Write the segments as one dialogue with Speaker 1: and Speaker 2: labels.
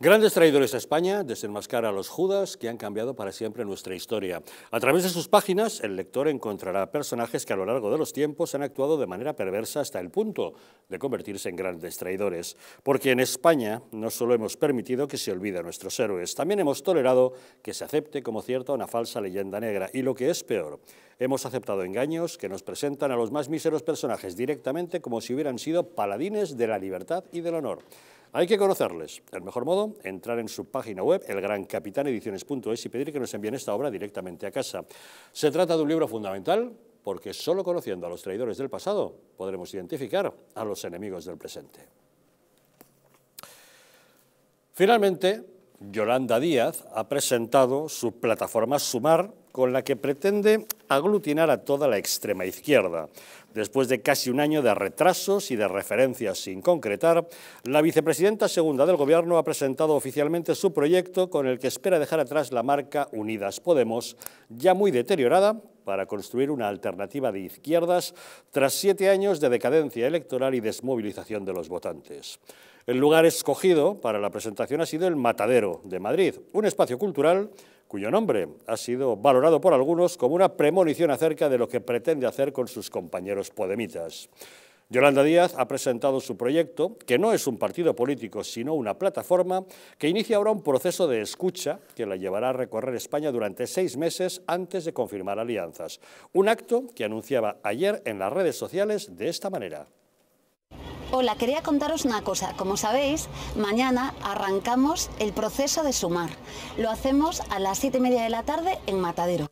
Speaker 1: Grandes traidores a España desenmascara a los judas que han cambiado para siempre nuestra historia. A través de sus páginas, el lector encontrará personajes que a lo largo de los tiempos han actuado de manera perversa hasta el punto de convertirse en grandes traidores. Porque en España no solo hemos permitido que se olvide a nuestros héroes, también hemos tolerado que se acepte como cierta una falsa leyenda negra. Y lo que es peor, hemos aceptado engaños que nos presentan a los más míseros personajes directamente como si hubieran sido paladines de la libertad y del honor. Hay que conocerles. El mejor modo, entrar en su página web, elgrancapitanediciones.es y pedir que nos envíen esta obra directamente a casa. Se trata de un libro fundamental porque solo conociendo a los traidores del pasado podremos identificar a los enemigos del presente. Finalmente, Yolanda Díaz ha presentado su plataforma Sumar con la que pretende aglutinar a toda la extrema izquierda. Después de casi un año de retrasos y de referencias sin concretar, la vicepresidenta segunda del Gobierno ha presentado oficialmente su proyecto con el que espera dejar atrás la marca Unidas Podemos, ya muy deteriorada, para construir una alternativa de izquierdas tras siete años de decadencia electoral y desmovilización de los votantes. El lugar escogido para la presentación ha sido el Matadero de Madrid, un espacio cultural cuyo nombre ha sido valorado por algunos como una premonición acerca de lo que pretende hacer con sus compañeros podemitas. Yolanda Díaz ha presentado su proyecto, que no es un partido político, sino una plataforma que inicia ahora un proceso de escucha que la llevará a recorrer España durante seis meses antes de confirmar alianzas. Un acto que anunciaba ayer en las redes sociales de esta manera.
Speaker 2: Hola, quería contaros una cosa. Como sabéis, mañana arrancamos el proceso de sumar. Lo hacemos a las siete y media de la tarde en Matadero.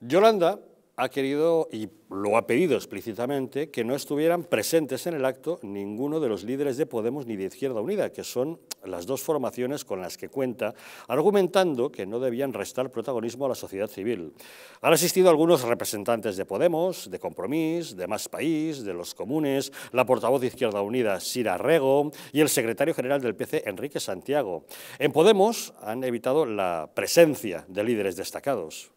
Speaker 1: Yolanda ha querido y lo ha pedido explícitamente que no estuvieran presentes en el acto ninguno de los líderes de Podemos ni de Izquierda Unida, que son las dos formaciones con las que cuenta, argumentando que no debían restar protagonismo a la sociedad civil. Han asistido algunos representantes de Podemos, de Compromís, de Más País, de Los Comunes, la portavoz de Izquierda Unida, Sira Rego, y el secretario general del PC, Enrique Santiago. En Podemos han evitado la presencia de líderes destacados.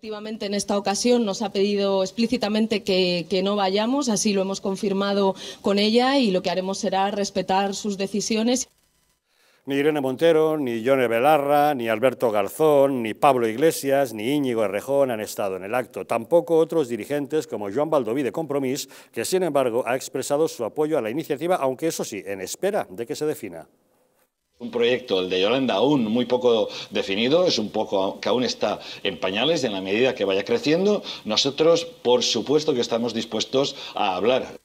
Speaker 3: Efectivamente,
Speaker 2: en esta ocasión nos ha pedido explícitamente que, no vayamos, así lo hemos confirmado con ella y lo que haremos será respetar sus decisiones.
Speaker 1: Ni Irene Montero, ni Yone Belarra, ni Alberto Garzón, ni Pablo Iglesias, ni Íñigo Errejón han estado en el acto. Tampoco otros dirigentes como Joan Baldoví de Compromís, que sin embargo ha expresado su apoyo a la iniciativa, aunque eso sí, en espera de que se defina. Un proyecto, el de Yolanda, aún muy poco definido, es un poco que aún está en pañales en la medida que vaya creciendo. Nosotros, por supuesto, que estamos dispuestos a hablar.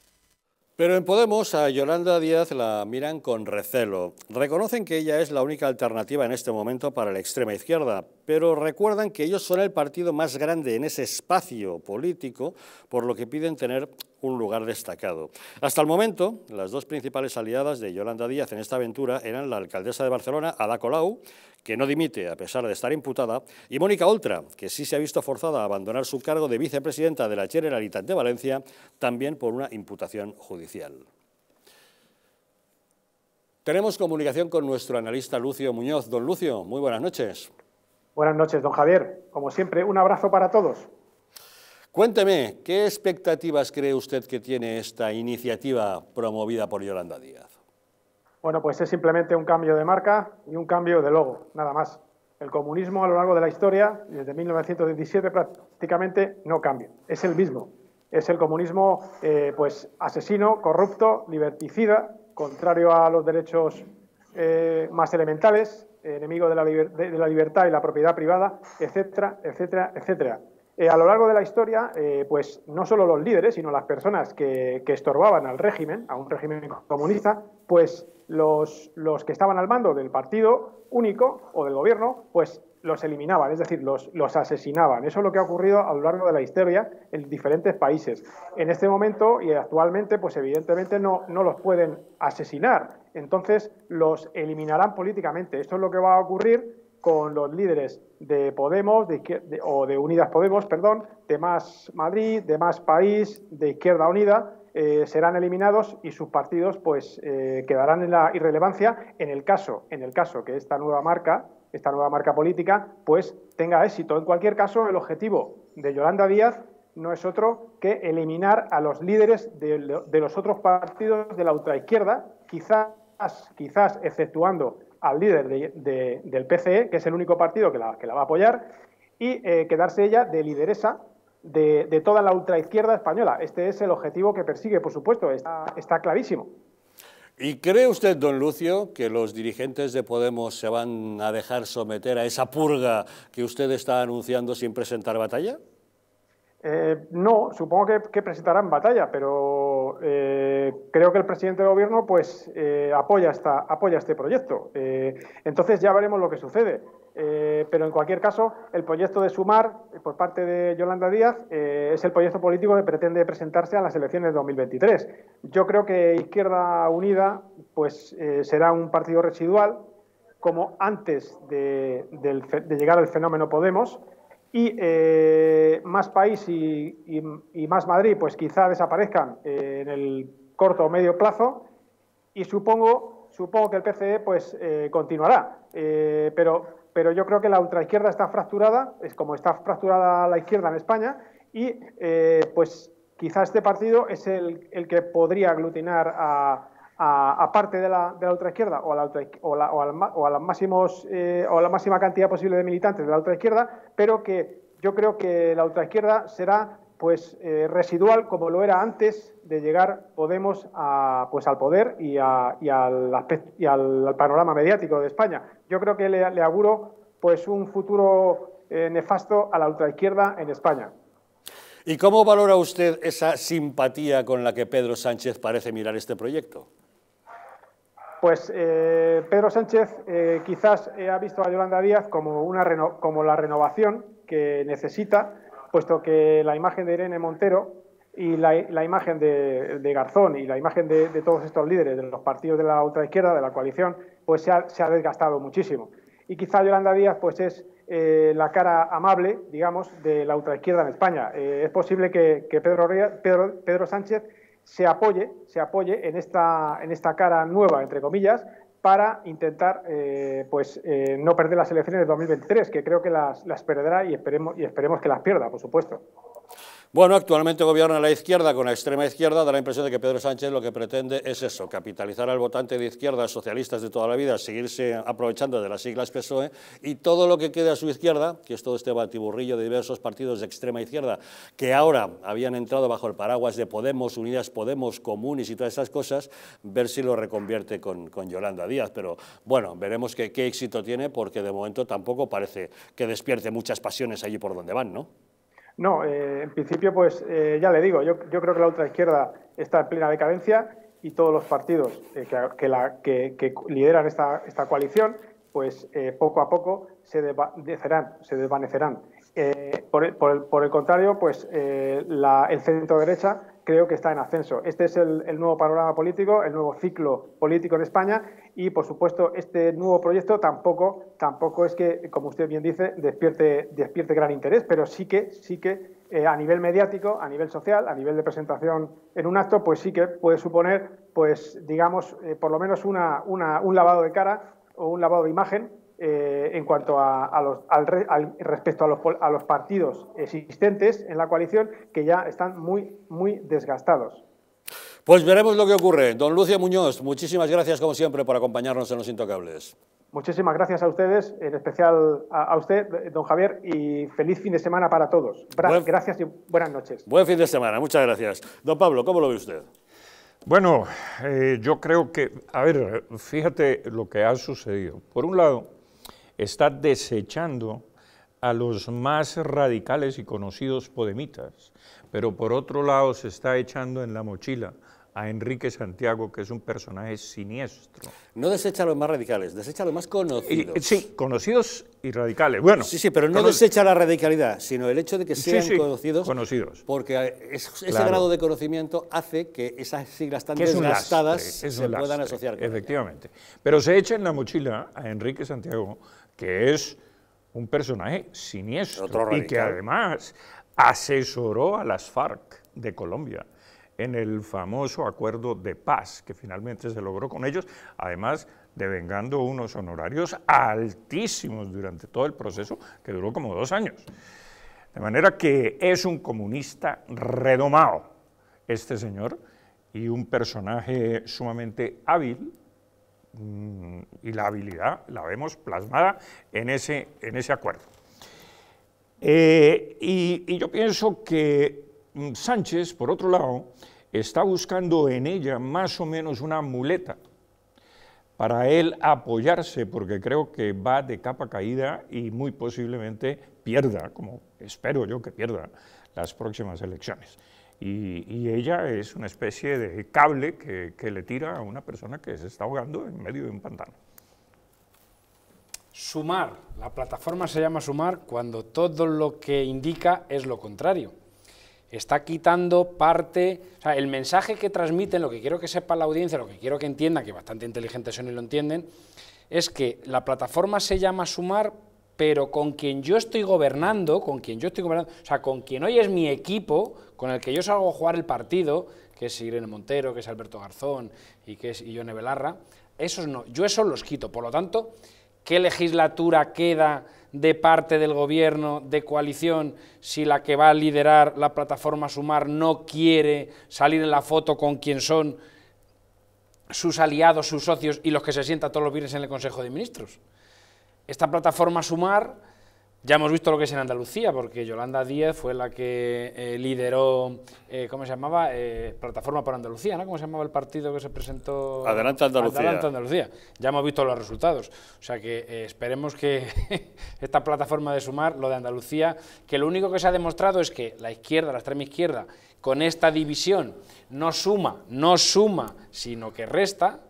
Speaker 1: Pero en Podemos a Yolanda Díaz la miran con recelo. Reconocen que ella es la única alternativa en este momento para la extrema izquierda, pero recuerdan que ellos son el partido más grande en ese espacio político, por lo que piden tener un lugar destacado. Hasta el momento, las dos principales aliadas de Yolanda Díaz en esta aventura eran la alcaldesa de Barcelona, Ada Colau, que no dimite a pesar de estar imputada, y Mónica Oltra, que sí se ha visto forzada a abandonar su cargo de vicepresidenta de la Generalitat de Valencia, también por una imputación judicial. Tenemos comunicación con nuestro analista Lucio Muñoz. Don Lucio, muy buenas noches.
Speaker 4: Buenas noches, don Javier. Como siempre, un abrazo para todos.
Speaker 1: Cuénteme, ¿qué expectativas cree usted que tiene esta iniciativa promovida por Yolanda Díaz?
Speaker 4: Bueno, pues es simplemente un cambio de marca y un cambio de logo, nada más. El comunismo a lo largo de la historia, desde 1917 prácticamente, no cambia. Es el mismo. Es el comunismo eh, pues, asesino, corrupto, liberticida, contrario a los derechos eh, más elementales, enemigo de la, libertad y la propiedad privada, etcétera, etcétera, etcétera. Eh, a lo largo de la historia, eh, pues no solo los líderes, sino las personas que, estorbaban al régimen, a un régimen comunista, pues los, que estaban al mando del partido único o del gobierno, pues los eliminaban, es decir, los, asesinaban. Eso es lo que ha ocurrido a lo largo de la historia en diferentes países. En este momento y actualmente, pues evidentemente no, no los pueden asesinar, entonces los eliminarán políticamente. Esto es lo que va a ocurrir con los líderes de Podemos o de Unidas Podemos, perdón, de Más Madrid, de Más País, de Izquierda Unida, eh, serán eliminados y sus partidos pues eh, quedarán en la irrelevancia en el caso en el caso que esta nueva marca esta nueva marca política pues tenga éxito en cualquier caso el objetivo de Yolanda Díaz no es otro que eliminar a los líderes de, los otros partidos de la ultraizquierda quizás quizás exceptuando al líder del PCE, que es el único partido que la, que la va a apoyar, y eh, quedarse ella de lideresa de, toda la ultraizquierda española. Este es el objetivo que persigue, por supuesto, está, está clarísimo.
Speaker 1: ¿Y cree usted, don Lucio, que los dirigentes de Podemos se van a dejar someter a esa purga que usted está anunciando sin presentar batalla?
Speaker 4: Eh, no, supongo que presentarán batalla, pero eh, creo que el presidente del gobierno pues eh, apoya, esta, apoya este proyecto. Eh, entonces ya veremos lo que sucede. pero en cualquier caso, el proyecto de Sumar por parte de Yolanda Díaz es el proyecto político que pretende presentarse a las elecciones de 2023. Yo creo que Izquierda Unida pues será un partido residual como antes de, de llegar al fenómeno Podemos y eh, más país y, más Madrid, pues quizá desaparezcan eh, en el corto o medio plazo. Y supongo, supongo que el PCE pues, eh, continuará. pero, pero yo creo que la ultraizquierda está fracturada, es como está fracturada la izquierda en España. Y pues quizá este partido es el, el que podría aglutinar a, a, parte de la, de la ultraizquierda o a la, máximos, o la máxima cantidad posible de militantes de la ultraizquierda, pero que yo creo que la ultraizquierda será pues eh, residual como lo era antes de llegar Podemos a, pues, al poder y, a, y, al, panorama mediático de España. Yo creo que le, auguro pues un futuro eh, nefasto a la ultraizquierda en España.
Speaker 1: ¿Y cómo valora usted esa simpatía con la que Pedro Sánchez parece mirar este proyecto?
Speaker 4: pues eh, Pedro Sánchez eh, quizás eh, ha visto a Yolanda Díaz como, una como la renovación que necesita, puesto que la imagen de Irene Montero y la, imagen de, Garzón y la imagen de, todos estos líderes de los partidos de la ultraizquierda, de la coalición, pues se ha, desgastado muchísimo. Y quizás Yolanda Díaz pues es la cara amable, digamos, de la ultraizquierda en España. es posible que, Pedro, Sánchez se apoye, se apoye en, esta, en esta cara nueva, entre comillas, para intentar eh, pues, eh, no perder las elecciones de 2023, que creo que las, las perderá y esperemos, y esperemos que las pierda, por supuesto.
Speaker 1: Bueno, actualmente gobierna la izquierda con la extrema izquierda, da la impresión de que Pedro Sánchez lo que pretende es eso, capitalizar al votante de izquierda, socialistas de toda la vida, seguirse aprovechando de las siglas PSOE y todo lo que quede a su izquierda, que es todo este batiburrillo de diversos partidos de extrema izquierda que ahora habían entrado bajo el paraguas de Podemos, Unidas Podemos, Comunes y todas esas cosas, ver si lo reconvierte con, Yolanda Díaz. Pero bueno, veremos qué éxito tiene porque de momento tampoco parece que despierte muchas pasiones allí por donde van, ¿no?
Speaker 4: No, eh, en principio, pues eh, ya le digo, yo, creo que la izquierda está en plena decadencia y todos los partidos eh, que, lideran esta, coalición, pues poco a poco se desvanecerán. Eh, por, el, contrario, pues eh, el centro derecha creo que está en ascenso. Este es el, nuevo panorama político, el nuevo ciclo político en España y, por supuesto, este nuevo proyecto tampoco, tampoco es que, como usted bien dice, despierte, despierte gran interés, pero sí que, sí que eh, a nivel mediático, a nivel social, a nivel de presentación en un acto, pues sí que puede suponer, pues digamos, por lo menos una, un lavado de cara o un lavado de imagen eh, en cuanto a, los, al, respecto a los, partidos existentes en la coalición que ya están muy, muy desgastados.
Speaker 1: Pues veremos lo que ocurre. Don Lucio Muñoz, muchísimas gracias como siempre por acompañarnos en Los Intocables.
Speaker 4: Muchísimas gracias a ustedes, en especial a, usted, don Javier, y feliz fin de semana para todos. gracias y buenas noches.
Speaker 1: Buen fin de semana, muchas gracias. Don Pablo, ¿cómo lo ve usted? Bueno,
Speaker 5: eh, yo creo que, a ver, fíjate lo que ha sucedido. Por un lado, está desechando a los más radicales y conocidos podemitas, pero por otro lado se está echando en la mochila a Enrique Santiago, que es un personaje siniestro. No desecha a los más radicales, desecha a los más conocidos.
Speaker 1: sí, conocidos y radicales. Bueno, sí, sí, pero no desecha la radicalidad, sino el hecho de que sean conocidos, conocidos. Porque ese grado de conocimiento hace que esas siglas tan desgastadas se puedan asociar. Con efectivamente.
Speaker 5: Pero se echa en la mochila a Enrique Santiago que es un personaje siniestro y que además asesoró a las FARC de Colombia en el famoso acuerdo de paz que finalmente se logró con ellos, además devengando unos honorarios altísimos durante todo el proceso que duró como dos años. De manera que es un comunista redomado este señor y un personaje sumamente hábil Mm, y la habilidad la vemos plasmada en ese, en ese acuerdo. Eh, y, y, yo pienso que mm, Sánchez, por otro lado, está buscando en ella más o menos una muleta para él apoyarse, porque creo que va de capa caída y muy posiblemente pierda, como espero yo que pierda, las próximas elecciones. Y, ella es una especie de cable
Speaker 6: que, le tira a una persona que se está ahogando en medio de un pantano. Sumar. La plataforma se llama Sumar cuando todo lo que indica es lo contrario. Está quitando parte, el mensaje que transmiten, lo que quiero que sepa la audiencia, lo que quiero que entienda, que bastante inteligentes son y lo entienden, es que la plataforma se llama Sumar pero con quien yo estoy gobernando, con quien yo estoy gobernando, o sea, con quien hoy es mi equipo, con el que yo salgo a jugar el partido, que es Irene Montero, que es Alberto Garzón y que es Ione Belarra, esos no, yo esos los quito. Por lo tanto, ¿qué legislatura queda de parte del gobierno de coalición si la que va a liderar la plataforma Sumar no quiere salir en la foto con quien son sus aliados, sus socios y los que se sientan todos los viernes en el Consejo de Ministros? Esta plataforma Sumar, ya hemos visto lo que es en Andalucía, porque Yolanda Díez fue la que eh, lideró, eh, ¿cómo se llamaba? Eh, plataforma por Andalucía, ¿no? ¿Cómo se llamaba el partido que se presentó? Adelante Andalucía. Adelante Andalucía. Ya hemos visto los resultados. O sea que esperemos que esta plataforma de sumar, lo de Andalucía, que lo único que se ha demostrado es que la izquierda, la extrema izquierda, con esta división no suma, no suma, sino que resta,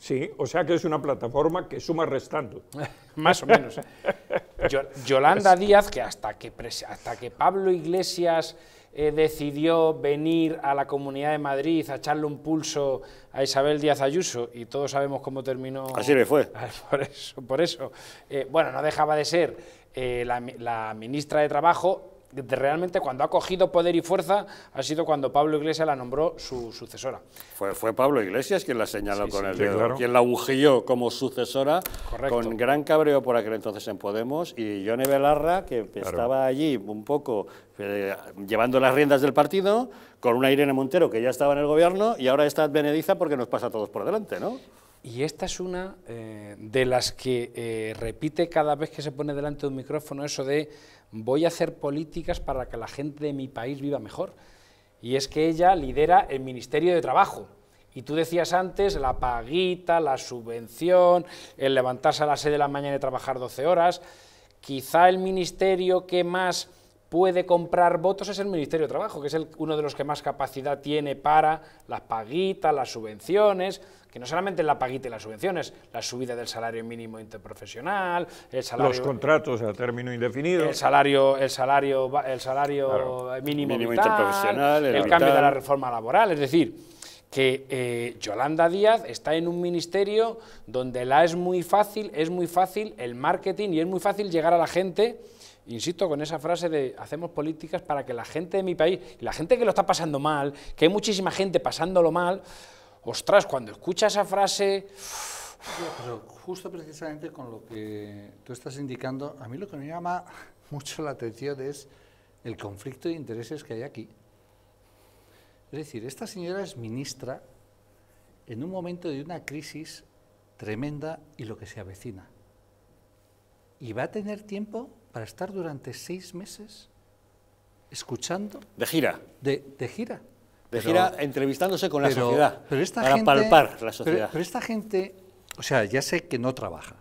Speaker 6: Sí, o sea que es una plataforma que suma restando.
Speaker 3: Más o menos.
Speaker 6: Yolanda Díaz, que hasta que, hasta que Pablo Iglesias eh, decidió venir a la Comunidad de Madrid a echarle un pulso a Isabel Díaz Ayuso, y todos sabemos cómo terminó... Así le fue. Por eso, por eso. Eh, bueno, no dejaba de ser eh, la ministra de Trabajo realmente cuando ha cogido poder y fuerza ha sido cuando Pablo Iglesias la nombró su sucesora.
Speaker 1: Fue, fue Pablo Iglesias quien la señaló con el dedo, quien la agujilló como sucesora, con gran cabreo por aquel entonces en Podemos, y Johnny Belarra, que estaba allí un poco eh, llevando las riendas del partido, con una Irene Montero que ya estaba en el gobierno, y ahora está advenediza porque nos pasa a todos por delante, ¿no?
Speaker 6: Y esta es una eh, de las que eh, repite cada vez que se pone delante de un micrófono eso de voy a hacer políticas para que la gente de mi país viva mejor. Y es que ella lidera el Ministerio de Trabajo. Y tú decías antes la paguita, la subvención, el levantarse a las 6 de la mañana y trabajar 12 horas. Quizá el ministerio que más puede comprar votos es el Ministerio de Trabajo, que es uno de los que más capacidad tiene para las paguitas, las subvenciones, que no solamente la paguita y las subvenciones, la subida del salario mínimo interprofesional, el salario... Los
Speaker 5: contratos a término indefinido. El
Speaker 6: salario, el salario, el salario mínimo, interprofesional, el, cambio de la reforma laboral, es decir que eh, Yolanda Díaz está en un ministerio donde la es muy fácil, es muy fácil el marketing y es muy fácil llegar a la gente insisto, con esa frase de hacemos políticas para que la gente de mi país, la gente que lo está pasando mal, que hay muchísima gente pasándolo mal, ostras, cuando escucha esa frase...
Speaker 7: Pero justo precisamente con lo que tú estás indicando, a mí lo que me llama mucho la atención es el conflicto de intereses que hay aquí. Es decir, esta señora es ministra en un momento de una crisis tremenda y lo que se avecina. ¿Y va a tener tiempo para estar durante seis meses escuchando. De gira. De, gira. De gira entrevistándose con la sociedad. Pero esta para palpar la sociedad. Pero, esta gente, o sea, ya sé que no trabaja.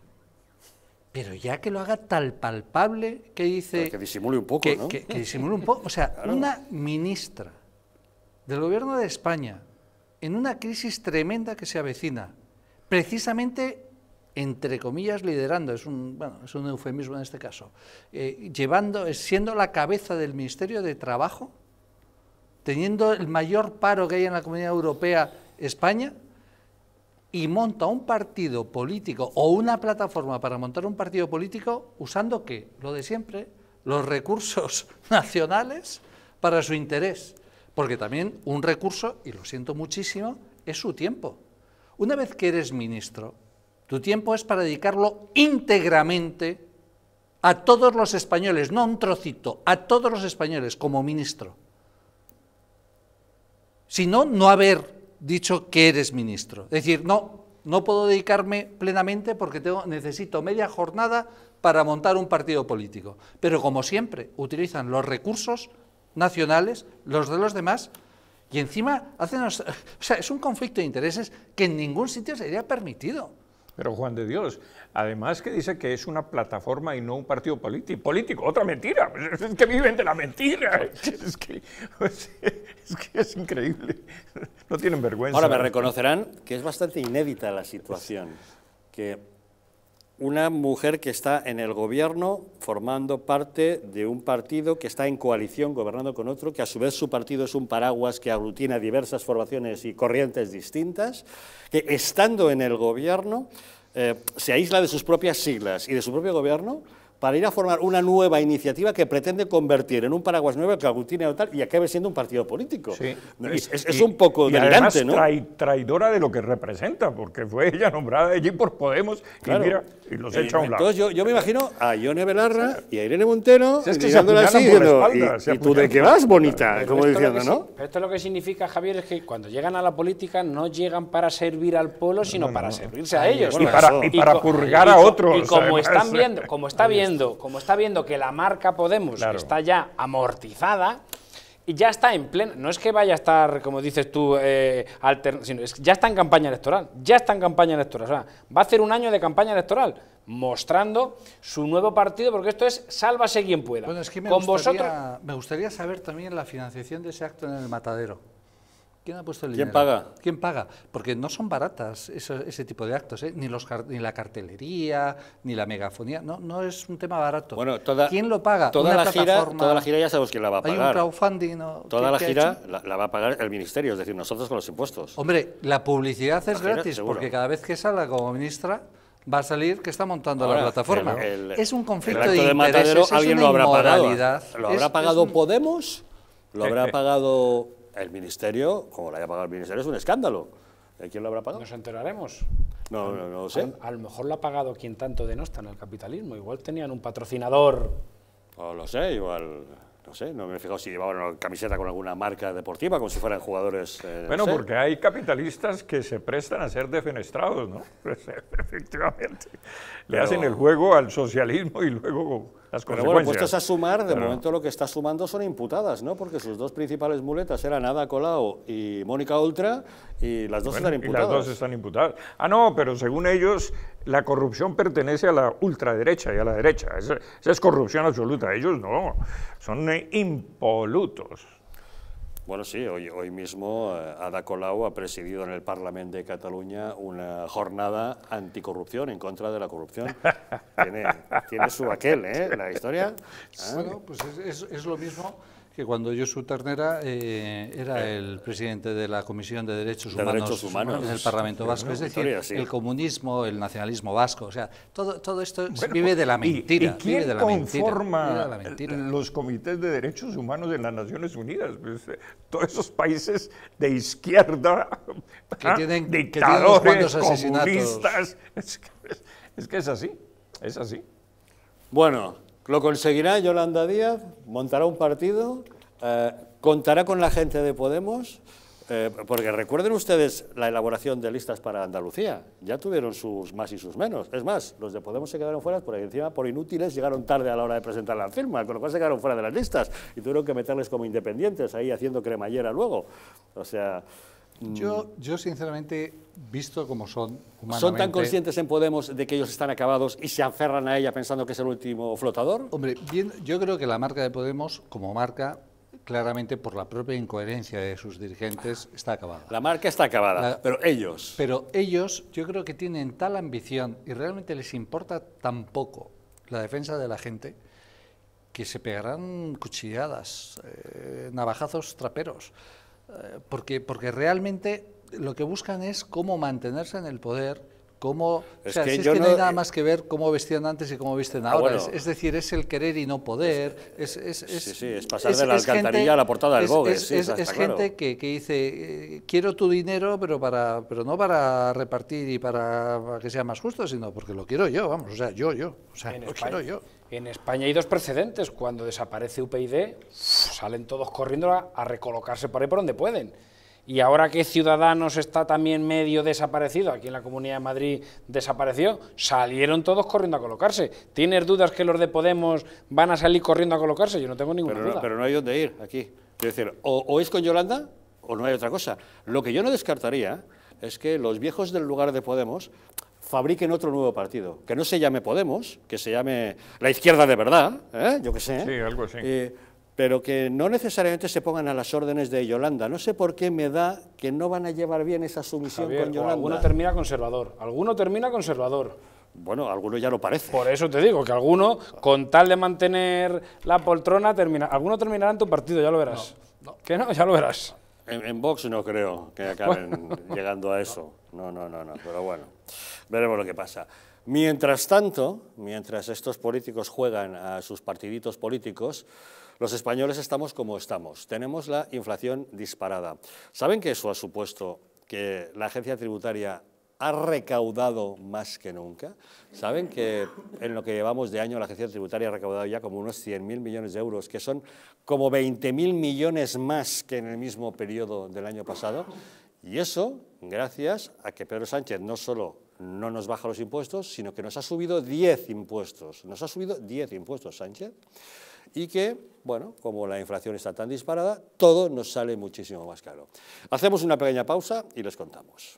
Speaker 7: Pero ya que lo haga tal palpable que dice. que disimule un poco, ¿no? que, disimule un poco. O sea, una ministra del gobierno de España, en una crisis tremenda que se avecina, precisamente entre comillas, liderando, es un, es un eufemismo en este caso, eh, llevando, siendo la cabeza del Ministerio de Trabajo, teniendo el mayor paro que hay en la Comunidad Europea, España, y monta un partido político o una plataforma para montar un partido político usando qué? Lo de siempre, los recursos nacionales para su interés. Porque también un recurso, y lo siento muchísimo, es su tiempo. Una vez que eres ministro, tu tiempo es para dedicarlo íntegramente a todos los españoles, no un trocito, a todos los españoles como ministro. Si no, no haber dicho que eres ministro. Es decir, no, no puedo dedicarme plenamente porque tengo, necesito media jornada para montar un partido político. Pero como siempre, utilizan los recursos nacionales, los de los demás, y encima hacen... O sea, es un conflicto de intereses que en ningún sitio sería permitido. Pero Juan de Dios, además que dice que es
Speaker 5: una plataforma y no un partido político. Político, otra mentira. Es que viven de la mentira. Es que es, increíble. No tienen vergüenza. Ahora me reconocerán
Speaker 1: que es bastante inédita la situación. Que una mujer que está en el gobierno formando parte de un partido que está en coalición gobernando con otro, que a su vez su partido es un paraguas que aglutina diversas formaciones y corrientes distintas, que estando en el gobierno eh, se aísla de sus propias siglas y de su propio gobierno para ir a formar una nueva iniciativa que pretende convertir en un paraguas nuevo que aglutine a tal y acabe siendo un partido político. Sí. Es, un poco delirante, ¿no? traidora
Speaker 5: de lo que representa, porque fue ella nombrada allí por Podemos y mira, y los eh, echa a un lado. Entonces yo,
Speaker 1: me imagino a Ione Belarra y a Irene Montero si que ¿y, tú de qué vas, bonita? como diciendo, ¿no?
Speaker 6: esto lo que significa, Javier, es que cuando llegan a la política no llegan para servir al pueblo, sino para servirse a ellos. y para, para purgar a otros. Y como están viendo, como está viendo como está viendo que la marca Podemos está ya amortizada, y ya está en pleno, no es que vaya a estar, como dices tú, eh, sino es, ya está en campaña electoral, ya está en campaña electoral, va a hacer un año de campaña electoral mostrando su nuevo partido, porque esto es sálvase quien pueda. Con vosotros... me gustaría saber
Speaker 7: también la financiación de ese acto en el matadero. ¿Quién paga? ¿Quién paga? Porque no son baratas ese tipo de actos, ¿eh? ni, la cartelería, ni la megafonía, no, no es un tema barato. ¿Quién lo paga? Toda, la gira, toda la gira
Speaker 1: ya sabemos quién la va a pagar. Hay un
Speaker 7: crowdfunding. Toda la gira
Speaker 1: la, va a pagar el ministerio, es decir, nosotros con los impuestos.
Speaker 7: Hombre, la publicidad es gratis, porque cada vez que salga como ministra va a salir que está montando la plataforma.
Speaker 8: es un conflicto de, interés. alguien lo habrá pagado. ¿Lo habrá pagado
Speaker 1: Podemos? ¿Lo habrá pagado el ministerio, como lo haya pagado el ministerio, es un escándalo. ¿Eh? quién
Speaker 6: lo habrá pagado? Nos enteraremos.
Speaker 1: No, no, lo sé.
Speaker 6: A, lo mejor lo ha pagado quien tanto denosta en el capitalismo. Igual tenían un patrocinador.
Speaker 1: No lo sé, igual. No sé, no me he fijado si llevaban una camiseta con alguna marca deportiva, como si fueran jugadores. Eh, bueno, porque hay capitalistas que se prestan a ser defenestrados, ¿no? efectivamente. Le hacen el
Speaker 5: juego al socialismo y luego las Pero bueno, puestos a sumar, de momento
Speaker 1: lo que está sumando son imputadas, ¿no? Porque sus dos principales muletas eran Ada Colau y Mónica Ultra y las dos están imputadas.
Speaker 5: las dos están imputadas. Ah, no, pero según ellos, la corrupción pertenece a la ultraderecha y a la derecha. esa es corrupción absoluta. Ellos no, son impolutos.
Speaker 1: Bueno, sí, hoy, hoy mismo eh, Ada Colau ha presidido en el Parlamento de Cataluña una jornada anticorrupción, en contra de la corrupción. tiene, su aquel, ¿eh? La historia.
Speaker 7: Bueno, pues es lo mismo que cuando su Ternera eh, era el presidente de la Comisión de Derechos, Humanos, del Parlamento Vasco. es decir, el comunismo, el nacionalismo vasco, o sea, todo, todo esto vive de la mentira. vive la conforma
Speaker 5: los comités de derechos humanos de las Naciones Unidas? Pues, eh, todos esos países de izquierda, que ¿ah? tienen, dictadores, comunistas. Es que es que es así,
Speaker 1: es así. Bueno, lo conseguirá Yolanda Díaz, montará un partido, eh, contará con la gente de Podemos, eh, porque recuerden ustedes la elaboración de listas para Andalucía, ya tuvieron sus más y sus menos. Es más, los de Podemos se quedaron fuera, por encima por inútiles llegaron tarde a la hora de presentar la firma, con lo cual se quedaron fuera de las listas y tuvieron que meterles como independientes ahí haciendo cremallera luego. O sea,
Speaker 7: Mm. Yo, yo sinceramente, visto como son ¿Son tan conscientes en Podemos de que ellos están acabados y se aferran a ella pensando que es el último flotador? Hombre, yo creo que la marca de Podemos, como marca, claramente por la propia incoherencia de sus dirigentes, está acabada. La marca está acabada, pero ellos... Pero ellos, yo creo que tienen tal ambición y realmente les importa tan poco la defensa de la gente que se pegarán cuchilladas, eh, navajazos traperos porque, porque realmente lo que buscan es cómo mantenerse en el poder, cómo... o sea, si es que no, hay nada más que ver cómo vestían antes y cómo visten ah, ahora. es, decir, es el querer y no poder. Es, es, sí, sí, es pasar de la alcantarilla a la portada del bogue. Es, gente que, que, dice, eh, quiero tu dinero, pero, para, pero no para repartir y para, que sea más justo, sino porque lo quiero yo, vamos, o sea, yo, yo, o sea, lo quiero
Speaker 6: yo. En España hay dos precedentes. Cuando desaparece UPyD, salen todos corriendo a, recolocarse por ahí por donde pueden. Y ahora que Ciudadanos está también medio desaparecido, aquí en la Comunidad de Madrid desapareció, salieron todos corriendo a colocarse. ¿Tienes dudas que los de Podemos van a salir corriendo a colocarse? Yo no tengo ninguna pero no, duda. Pero
Speaker 1: no hay dónde ir aquí. Es decir, o, o es con Yolanda o no hay otra cosa. Lo que yo no descartaría es que los viejos del lugar de Podemos fabriquen otro nuevo partido, que no se llame Podemos, que se llame la izquierda de verdad, ¿eh? yo qué sé. Sí, algo así. Eh, pero que no necesariamente se pongan a las órdenes de Yolanda. No sé por qué me da que no van a llevar bien esa sumisión con Yolanda. Alguno termina
Speaker 6: conservador, alguno termina conservador. Bueno, alguno ya lo parece. Por eso te digo, que alguno, con tal de mantener la poltrona, termina, alguno terminará en tu partido, ya lo verás. No, no. no? Ya lo verás.
Speaker 1: En, Vox no creo que acaben llegando a eso. No, no, no, no, pero bueno, veremos lo que pasa. Mientras tanto, mientras estos políticos juegan a sus partiditos políticos, los españoles estamos como estamos. Tenemos la inflación disparada. ¿Saben que eso ha supuesto que la agencia tributaria ha recaudado más que nunca. Saben que en lo que llevamos de año la agencia tributaria ha recaudado ya como unos 100.000 millones de euros, que son como 20.000 millones más que en el mismo periodo del año pasado. Y eso gracias a que Pedro Sánchez no solo no nos baja los impuestos, sino que nos ha subido 10 impuestos. Nos ha subido 10 impuestos Sánchez. Y que, bueno, como la inflación está tan disparada, todo nos sale muchísimo más caro. Hacemos una pequeña pausa y les contamos.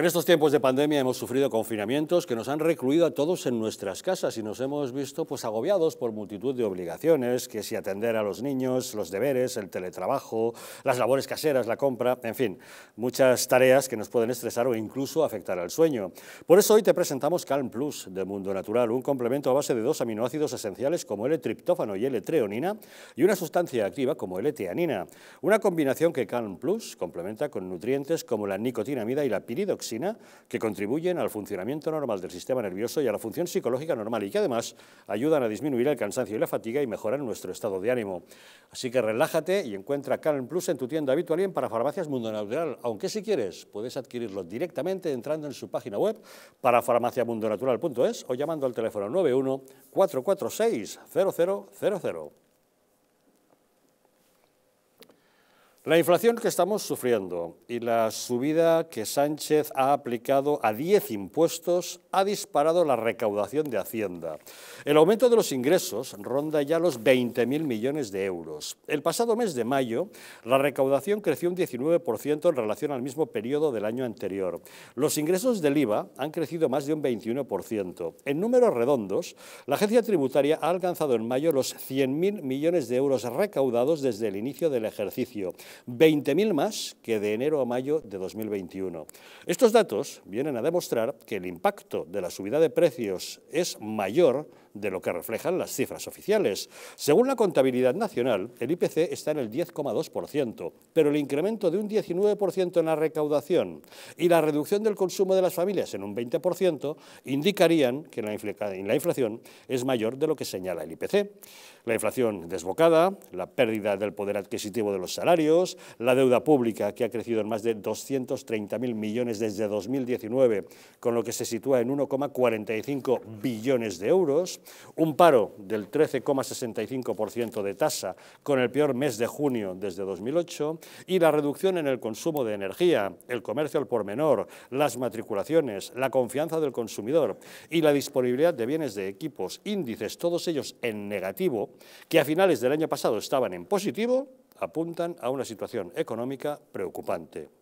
Speaker 1: En estos tiempos de pandemia hemos sufrido confinamientos que nos han recluido a todos en nuestras casas y nos hemos visto pues agobiados por multitud de obligaciones, que si atender a los niños, los deberes, el teletrabajo, las labores caseras, la compra, en fin, muchas tareas que nos pueden estresar o incluso afectar al sueño. Por eso hoy te presentamos Calm Plus de Mundo Natural, un complemento a base de dos aminoácidos esenciales como L-triptófano y L-treonina y una sustancia activa como L-teanina, una combinación que Calm Plus complementa con nutrientes como la nicotinamida y la piridoxina que contribuyen al funcionamiento normal del sistema nervioso y a la función psicológica normal y que además ayudan a disminuir el cansancio y la fatiga y mejoran nuestro estado de ánimo. Así que relájate y encuentra Calm Plus en tu tienda habitual y en parafarmacias Mundo Natural, aunque si quieres puedes adquirirlo directamente entrando en su página web parafarmaciamundonatural.es o llamando al teléfono 91 446 0000. La inflación que estamos sufriendo y la subida que Sánchez ha aplicado a 10 impuestos ha disparado la recaudación de Hacienda. El aumento de los ingresos ronda ya los 20.000 millones de euros. El pasado mes de mayo, la recaudación creció un 19% en relación al mismo periodo del año anterior. Los ingresos del IVA han crecido más de un 21%. En números redondos, la agencia tributaria ha alcanzado en mayo los 100.000 millones de euros recaudados desde el inicio del ejercicio 20.000 más que de enero a mayo de 2021. Estos datos vienen a demostrar que el impacto de la subida de precios es mayor de lo que reflejan las cifras oficiales. Según la contabilidad nacional, el IPC está en el 10,2%, pero el incremento de un 19% en la recaudación y la reducción del consumo de las familias en un 20% indicarían que la, inflación es mayor de lo que señala el IPC. La inflación desbocada, la pérdida del poder adquisitivo de los salarios, la deuda pública que ha crecido en más de 230.000 millones desde 2019, con lo que se sitúa en 1,45 billones de euros, un paro del 13,65% de tasa, con el peor mes de junio desde 2008, y la reducción en el consumo de energía, el comercio al por menor, las matriculaciones, la confianza del consumidor y la disponibilidad de bienes de equipos, índices, todos ellos en negativo, que a finales del año pasado estaban en positivo, apuntan a una situación económica preocupante.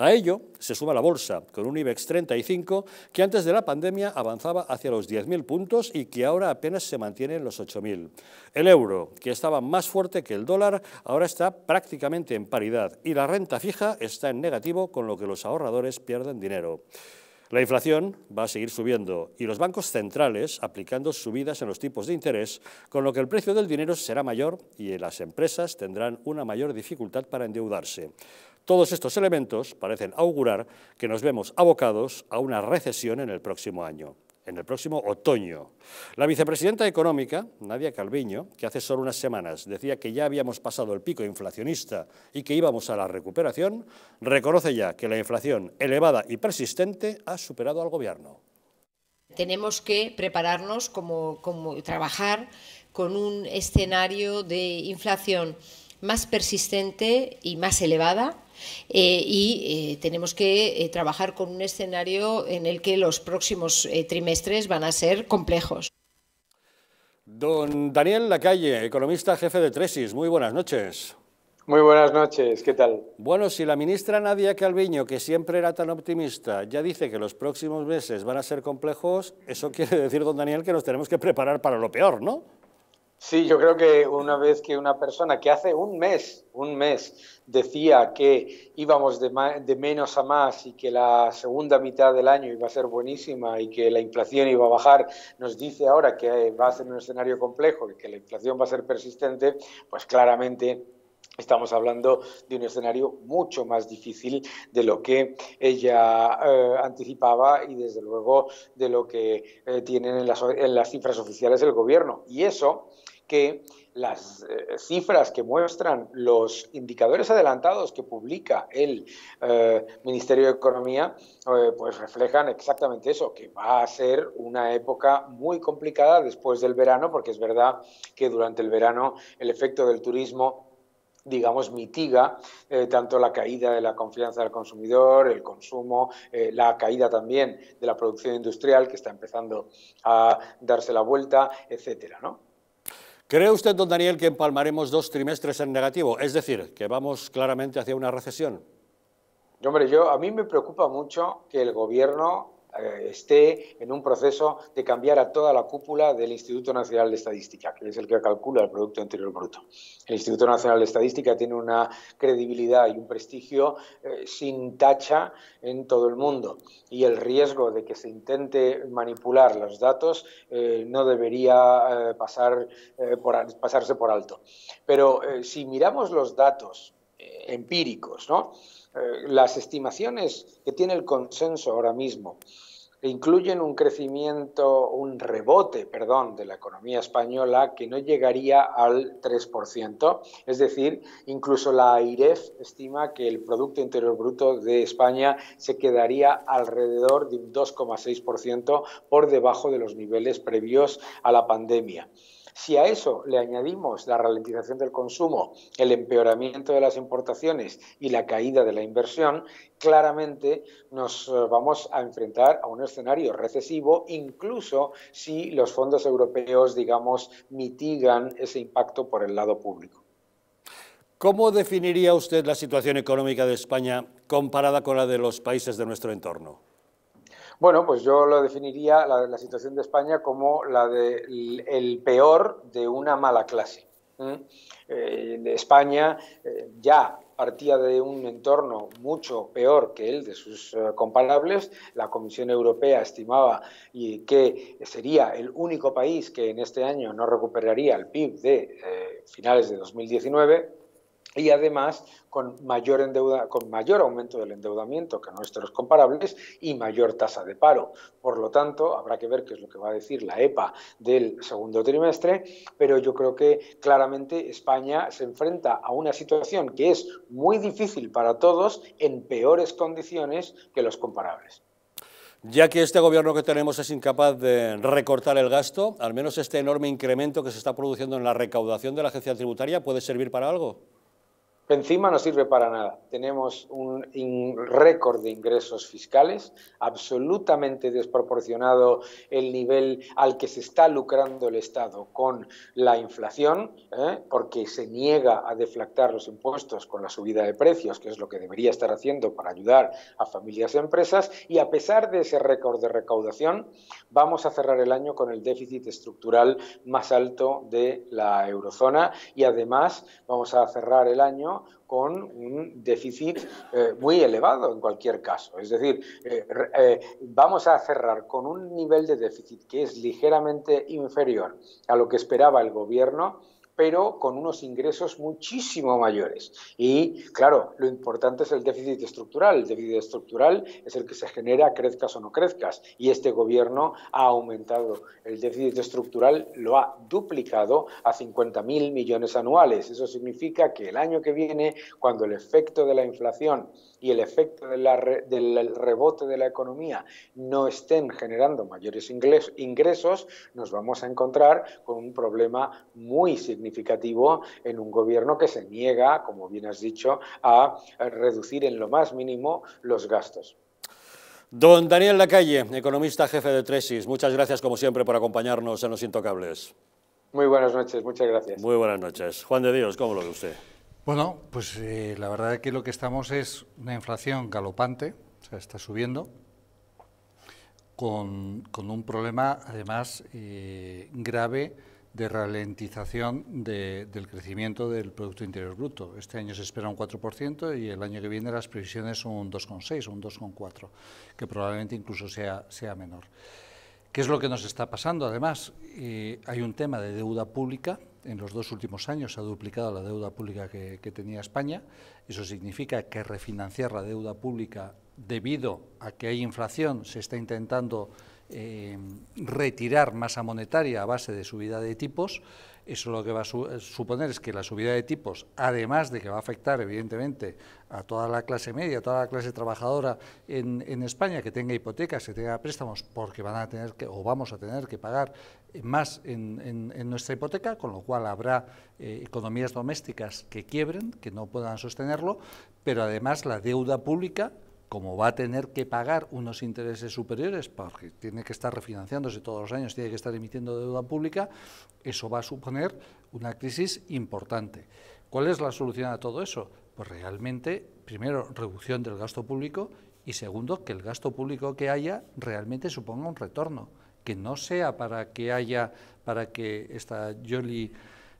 Speaker 1: A ello se suma la bolsa, con un IBEX 35 que antes de la pandemia avanzaba hacia los 10.000 puntos y que ahora apenas se mantiene en los 8.000. El euro, que estaba más fuerte que el dólar, ahora está prácticamente en paridad y la renta fija está en negativo, con lo que los ahorradores pierden dinero. La inflación va a seguir subiendo y los bancos centrales aplicando subidas en los tipos de interés, con lo que el precio del dinero será mayor y las empresas tendrán una mayor dificultad para endeudarse. Todos estos elementos parecen augurar que nos vemos abocados a una recesión en el próximo año en el próximo otoño. La vicepresidenta económica, Nadia Calviño, que hace solo unas semanas decía que ya habíamos pasado el pico inflacionista y que íbamos a la recuperación, reconoce ya que la inflación elevada y persistente ha superado
Speaker 2: al gobierno. Tenemos que prepararnos como, trabajar con un escenario de inflación más persistente y más elevada eh, y eh, tenemos que eh, trabajar con un escenario en el que los próximos trimestres van a ser complejos.
Speaker 1: Don Daniel Lacalle, economista jefe de Tresis, muy buenas noches. Muy buenas noches, ¿qué tal? Bueno, si la ministra Nadia Calviño, que siempre era tan optimista, ya dice que los próximos meses van a ser complejos, eso quiere decir, don Daniel, que nos tenemos que preparar para lo peor, ¿no?
Speaker 3: Sí, yo creo que una vez que una persona que hace un mes, un mes, decía que íbamos de, de, menos a más y que la segunda mitad del año iba a ser buenísima y que la inflación iba a bajar, nos dice ahora que va a ser un escenario complejo y que la inflación va a ser persistente, pues claramente Estamos hablando de un escenario mucho más difícil de lo que ella eh, anticipaba y desde luego de lo que eh, tienen en las, en las, cifras oficiales del gobierno. Y eso que las eh, cifras que muestran los indicadores adelantados que publica el eh, Ministerio de Economía, eh, pues reflejan exactamente eso, que va a ser una época muy complicada después del verano, porque es verdad que durante el verano el efecto del turismo digamos, mitiga tanto la caída de la confianza del consumidor, el consumo, la caída también de la producción industrial que está empezando a darse la vuelta, etcétera, ¿no?
Speaker 1: ¿Cree usted, don Daniel, que empalmaremos dos trimestres en negativo? Es decir, que vamos claramente hacia una recesión.
Speaker 3: Hombre, yo, a mí me preocupa mucho que el gobierno eh, esté en un proceso de cambiar a toda la cúpula del Instituto Nacional de Estadística, que es el que calcula el Producto Interior Bruto. El Instituto Nacional de Estadística tiene una credibilidad y un prestigio eh, sin tacha en todo el mundo y el riesgo de que se intente manipular los datos eh, no debería pasar, pasarse por alto. Pero si miramos los datos empíricos, ¿no? Eh, las estimaciones que tiene el consenso ahora mismo incluyen un crecimiento, un rebote, perdón, de la economía española que no llegaría al 3%. Es decir, incluso la AIREF estima que el Producto Interior Bruto de España se quedaría alrededor de un 2,6% por debajo de los niveles previos a la pandemia. Si a eso le añadimos la ralentización del consumo, el empeoramiento de las importaciones y la caída de la inversión, claramente nos eh, vamos a enfrentar a un escenario recesivo, incluso si los fondos europeos, digamos, mitigan ese impacto por el lado público.
Speaker 1: ¿Cómo definiría usted la situación económica de España comparada con la de los países de nuestro entorno?
Speaker 3: Bueno, pues yo lo definiría la, situación de España como la del el peor de una mala clase. Eh, España eh, ya partía de un entorno mucho peor que el de sus eh, comparables. La Comisión Europea estimaba que sería el único país que en este año no recuperaría el PIB de eh, finales de 2019 y además con mayor, endeuda, con mayor aumento del endeudamiento que nuestros comparables y mayor tasa de paro. Por lo tanto, habrá que ver qué es lo que va a decir la EPA del segundo trimestre, pero yo creo que claramente España se enfrenta a una situación que es muy difícil para todos en peores condiciones que los comparables.
Speaker 1: Ya que este gobierno que tenemos es incapaz de recortar el gasto, al menos este enorme incremento que se está produciendo en la recaudación de la agencia tributaria puede servir para algo.
Speaker 3: Encima no sirve para nada. Tenemos un récord de ingresos fiscales, absolutamente desproporcionado el nivel al que se está lucrando el Estado con la inflación, ¿eh? porque se niega a deflactar los impuestos con la subida de precios, que es lo que debería estar haciendo para ayudar a familias y empresas. Y a pesar de ese récord de recaudación, vamos a cerrar el año con el déficit estructural más alto de la eurozona y además vamos a cerrar el año con un déficit eh, muy elevado en cualquier caso. Es decir, eh, eh, vamos a cerrar con un nivel de déficit que es ligeramente inferior a lo que esperaba el gobierno pero con unos ingresos muchísimo mayores. Y claro, lo importante es el déficit estructural. El déficit estructural es el que se genera, crezcas o no crezcas. Y este gobierno ha aumentado el déficit estructural, lo ha duplicado a 50.000 millones anuales. Eso significa que el año que viene, cuando el efecto de la inflación y el efecto del rebote de la economía no estén generando mayores ingresos, nos vamos a encontrar con un problema muy significativo en un gobierno que se niega, como bien has dicho, a reducir en lo más mínimo los gastos.
Speaker 1: Don Daniel Lacalle, economista jefe de Tresis, muchas gracias como siempre por acompañarnos en Los Intocables. Muy buenas noches, muchas gracias. Muy buenas noches. Juan de Dios, ¿cómo lo ve usted?
Speaker 7: Bueno, pues eh, la verdad es que lo que estamos es una inflación galopante, o sea, está subiendo, con, con un problema además eh, grave de ralentización del crecimiento del Producto Interior Bruto. Este año se espera un 4% y el año que viene las previsiones son un 2,6 o un 2,4, que probablemente incluso sea, sea menor. ¿Qué es lo que nos está pasando? Además, eh, hay un tema de deuda pública en los dos últimos años se ha duplicado la deuda pública que, tenía España. Eso significa que refinanciar la deuda pública debido a que hay inflación se está intentando eh, retirar masa monetaria a base de subida de tipos. Eso lo que va a eh, suponer es que la subida de tipos, además de que va a afectar evidentemente a toda la clase media, a toda la clase trabajadora en, España que tenga hipotecas, que tenga préstamos, porque van a tener que, o vamos a tener que pagar más en, nuestra hipoteca, con lo cual habrá eh, economías domésticas que quiebren, que no puedan sostenerlo, pero además la deuda pública, como va a tener que pagar unos intereses superiores, porque tiene que estar refinanciándose todos los años, tiene que estar emitiendo deuda pública, eso va a suponer una crisis importante. ¿Cuál es la solución a todo eso? Pues realmente, primero, reducción del gasto público y segundo, que el gasto público que haya realmente suponga un retorno, que no sea para que haya, para que esta Jolly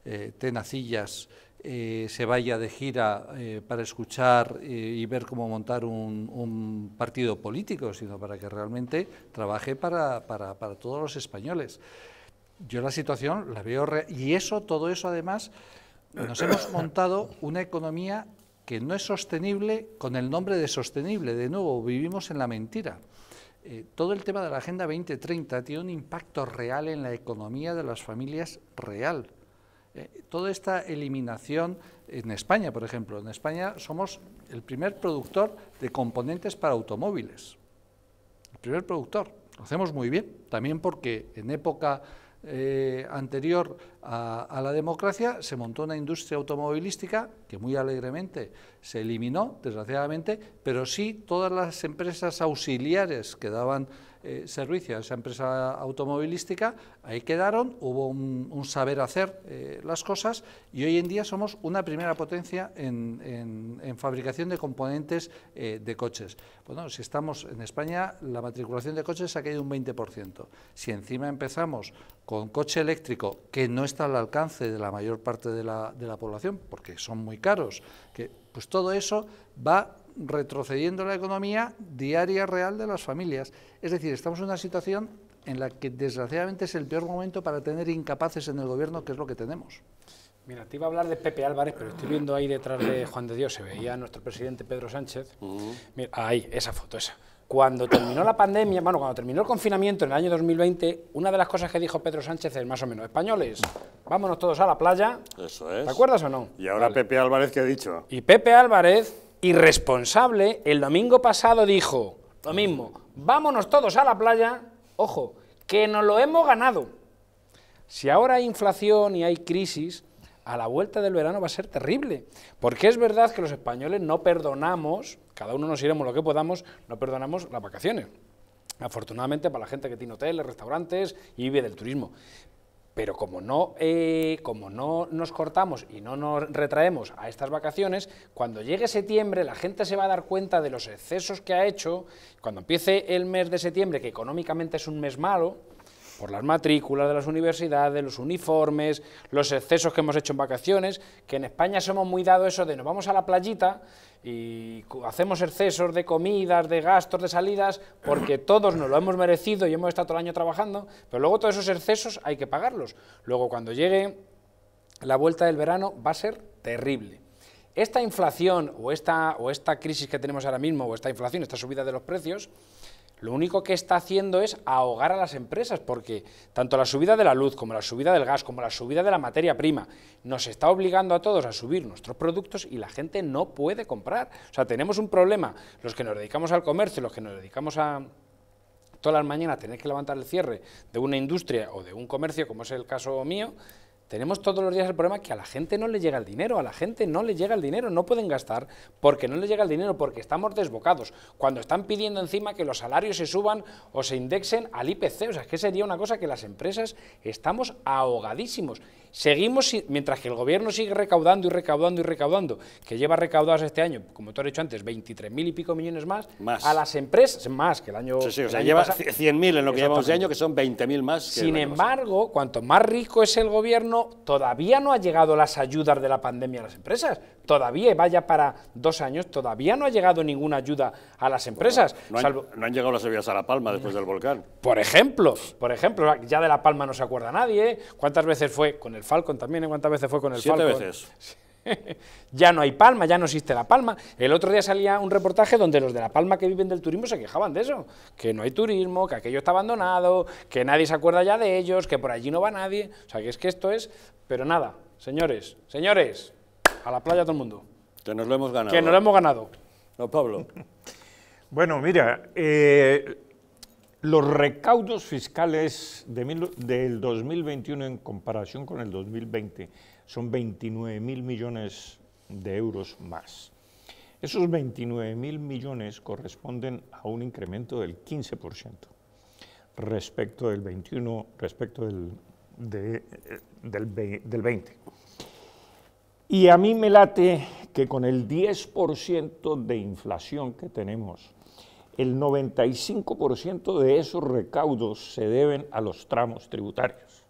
Speaker 7: eh, Tenacillas eh, se vaya de gira eh, para escuchar y ver cómo montar un, partido político, sino para que realmente trabaje para, para todos los españoles. Yo la situación la veo... y eso, todo eso además, nos hemos montado una economía que no es sostenible con el nombre de sostenible. De nuevo, vivimos en la mentira. Eh, todo el tema de la Agenda 2030 tiene un impacto real en la economía de las familias real. Eh, toda esta eliminación en España, por ejemplo, en España somos el primer productor de componentes para automóviles. El primer productor. Lo hacemos muy bien, también porque en época eh, anterior a, a, la democracia, se montó una industria automovilística que muy alegremente se eliminó, desgraciadamente, pero sí todas las empresas auxiliares que daban eh, servicio a esa empresa automovilística, ahí quedaron, hubo un, saber hacer eh, las cosas y hoy en día somos una primera potencia en, fabricación de componentes eh, de coches. Bueno, si estamos en España, la matriculación de coches ha caído un 20%. Si encima empezamos con coche eléctrico, que no está al alcance de la mayor parte de la, de la población, porque son muy caros, que, pues todo eso va retrocediendo la economía diaria real de las familias. Es decir, estamos en una situación en la que desgraciadamente es el peor momento para tener incapaces en el gobierno, que es lo que tenemos.
Speaker 6: Mira, te iba a hablar de Pepe Álvarez, pero estoy viendo ahí detrás de Juan de Dios, se veía a nuestro presidente Pedro Sánchez. Mira, ahí, esa foto, esa. Cuando terminó la pandemia, bueno, cuando terminó el confinamiento en el año 2020, una de las cosas que dijo Pedro Sánchez es más o menos, españoles, vámonos todos a la playa. Eso es. ¿Te acuerdas o no? Y ahora Pepe Álvarez, ¿qué ha dicho? Y Pepe Álvarez irresponsable, el domingo pasado dijo lo mismo, vámonos todos a la playa, ojo, que nos lo hemos ganado. Si ahora hay inflación y hay crisis, a la vuelta del verano va a ser terrible. Porque es verdad que los españoles no perdonamos, cada uno nos iremos lo que podamos, no perdonamos las vacaciones. Afortunadamente para la gente que tiene hoteles, restaurantes y vive del turismo. Pero como no, eh, como no nos cortamos y no nos retraemos a estas vacaciones, cuando llegue septiembre la gente se va a dar cuenta de los excesos que ha hecho, cuando empiece el mes de septiembre, que económicamente es un mes malo, por las matrículas de las universidades, los uniformes, los excesos que hemos hecho en vacaciones, que en España somos muy dado eso de nos vamos a la playita y hacemos excesos de comidas, de gastos, de salidas, porque todos nos lo hemos merecido y hemos estado todo el año trabajando, pero luego todos esos excesos hay que pagarlos. Luego cuando llegue la vuelta del verano va a ser terrible. Esta inflación o esta, o esta crisis que tenemos ahora mismo, o esta inflación, esta subida de los precios, lo único que está haciendo es ahogar a las empresas, porque tanto la subida de la luz como la subida del gas, como la subida de la materia prima, nos está obligando a todos a subir nuestros productos y la gente no puede comprar. O sea, tenemos un problema, los que nos dedicamos al comercio, los que nos dedicamos a todas las mañanas tener que levantar el cierre de una industria o de un comercio, como es el caso mío, tenemos todos los días el problema que a la gente no le llega el dinero, a la gente no le llega el dinero, no pueden gastar porque no le llega el dinero, porque estamos desbocados. Cuando están pidiendo encima que los salarios se suban o se indexen al IPC, o sea, que sería una cosa que las empresas estamos ahogadísimos. Seguimos, mientras que el gobierno sigue recaudando y recaudando y recaudando, que lleva recaudados este año, como tú has dicho antes, mil y pico millones más, a las empresas, más que el año... Sí, o sea, lleva mil en lo que llevamos de año, que son mil más. Sin embargo, cuanto más rico es el gobierno, todavía no ha llegado las ayudas de la pandemia a las empresas, todavía, vaya para dos años, todavía no ha llegado ninguna ayuda a las empresas. no, han,
Speaker 1: llegado las ayudas a La Palma después del volcán.
Speaker 6: Por ejemplo, por ejemplo, ya de La Palma no se acuerda nadie. ¿eh? ¿Cuántas veces fue con el Falcon también? Eh? ¿Cuántas veces fue con el Siete veces. ya no hay palma, ya no existe la palma. El otro día salía un reportaje donde los de la palma que viven del turismo se quejaban de eso, que no hay turismo, que aquello está abandonado, que nadie se acuerda ya de ellos, que por allí no va nadie. O sea, que es que esto es... Pero nada, señores, señores, a la playa todo el mundo. Que nos lo hemos ganado. Que nos lo ¿eh? hemos ganado. No, Pablo.
Speaker 5: bueno, mira, eh, los recaudos fiscales de del 2021 en comparación con el 2020 son 29.000 millones de euros más. Esos 29.000 millones corresponden a un incremento del 15% respecto del 21, respecto del 20. Eh, y a mí me late que con el 10% de inflación que tenemos, el 95% de esos recaudos se deben a los tramos tributarios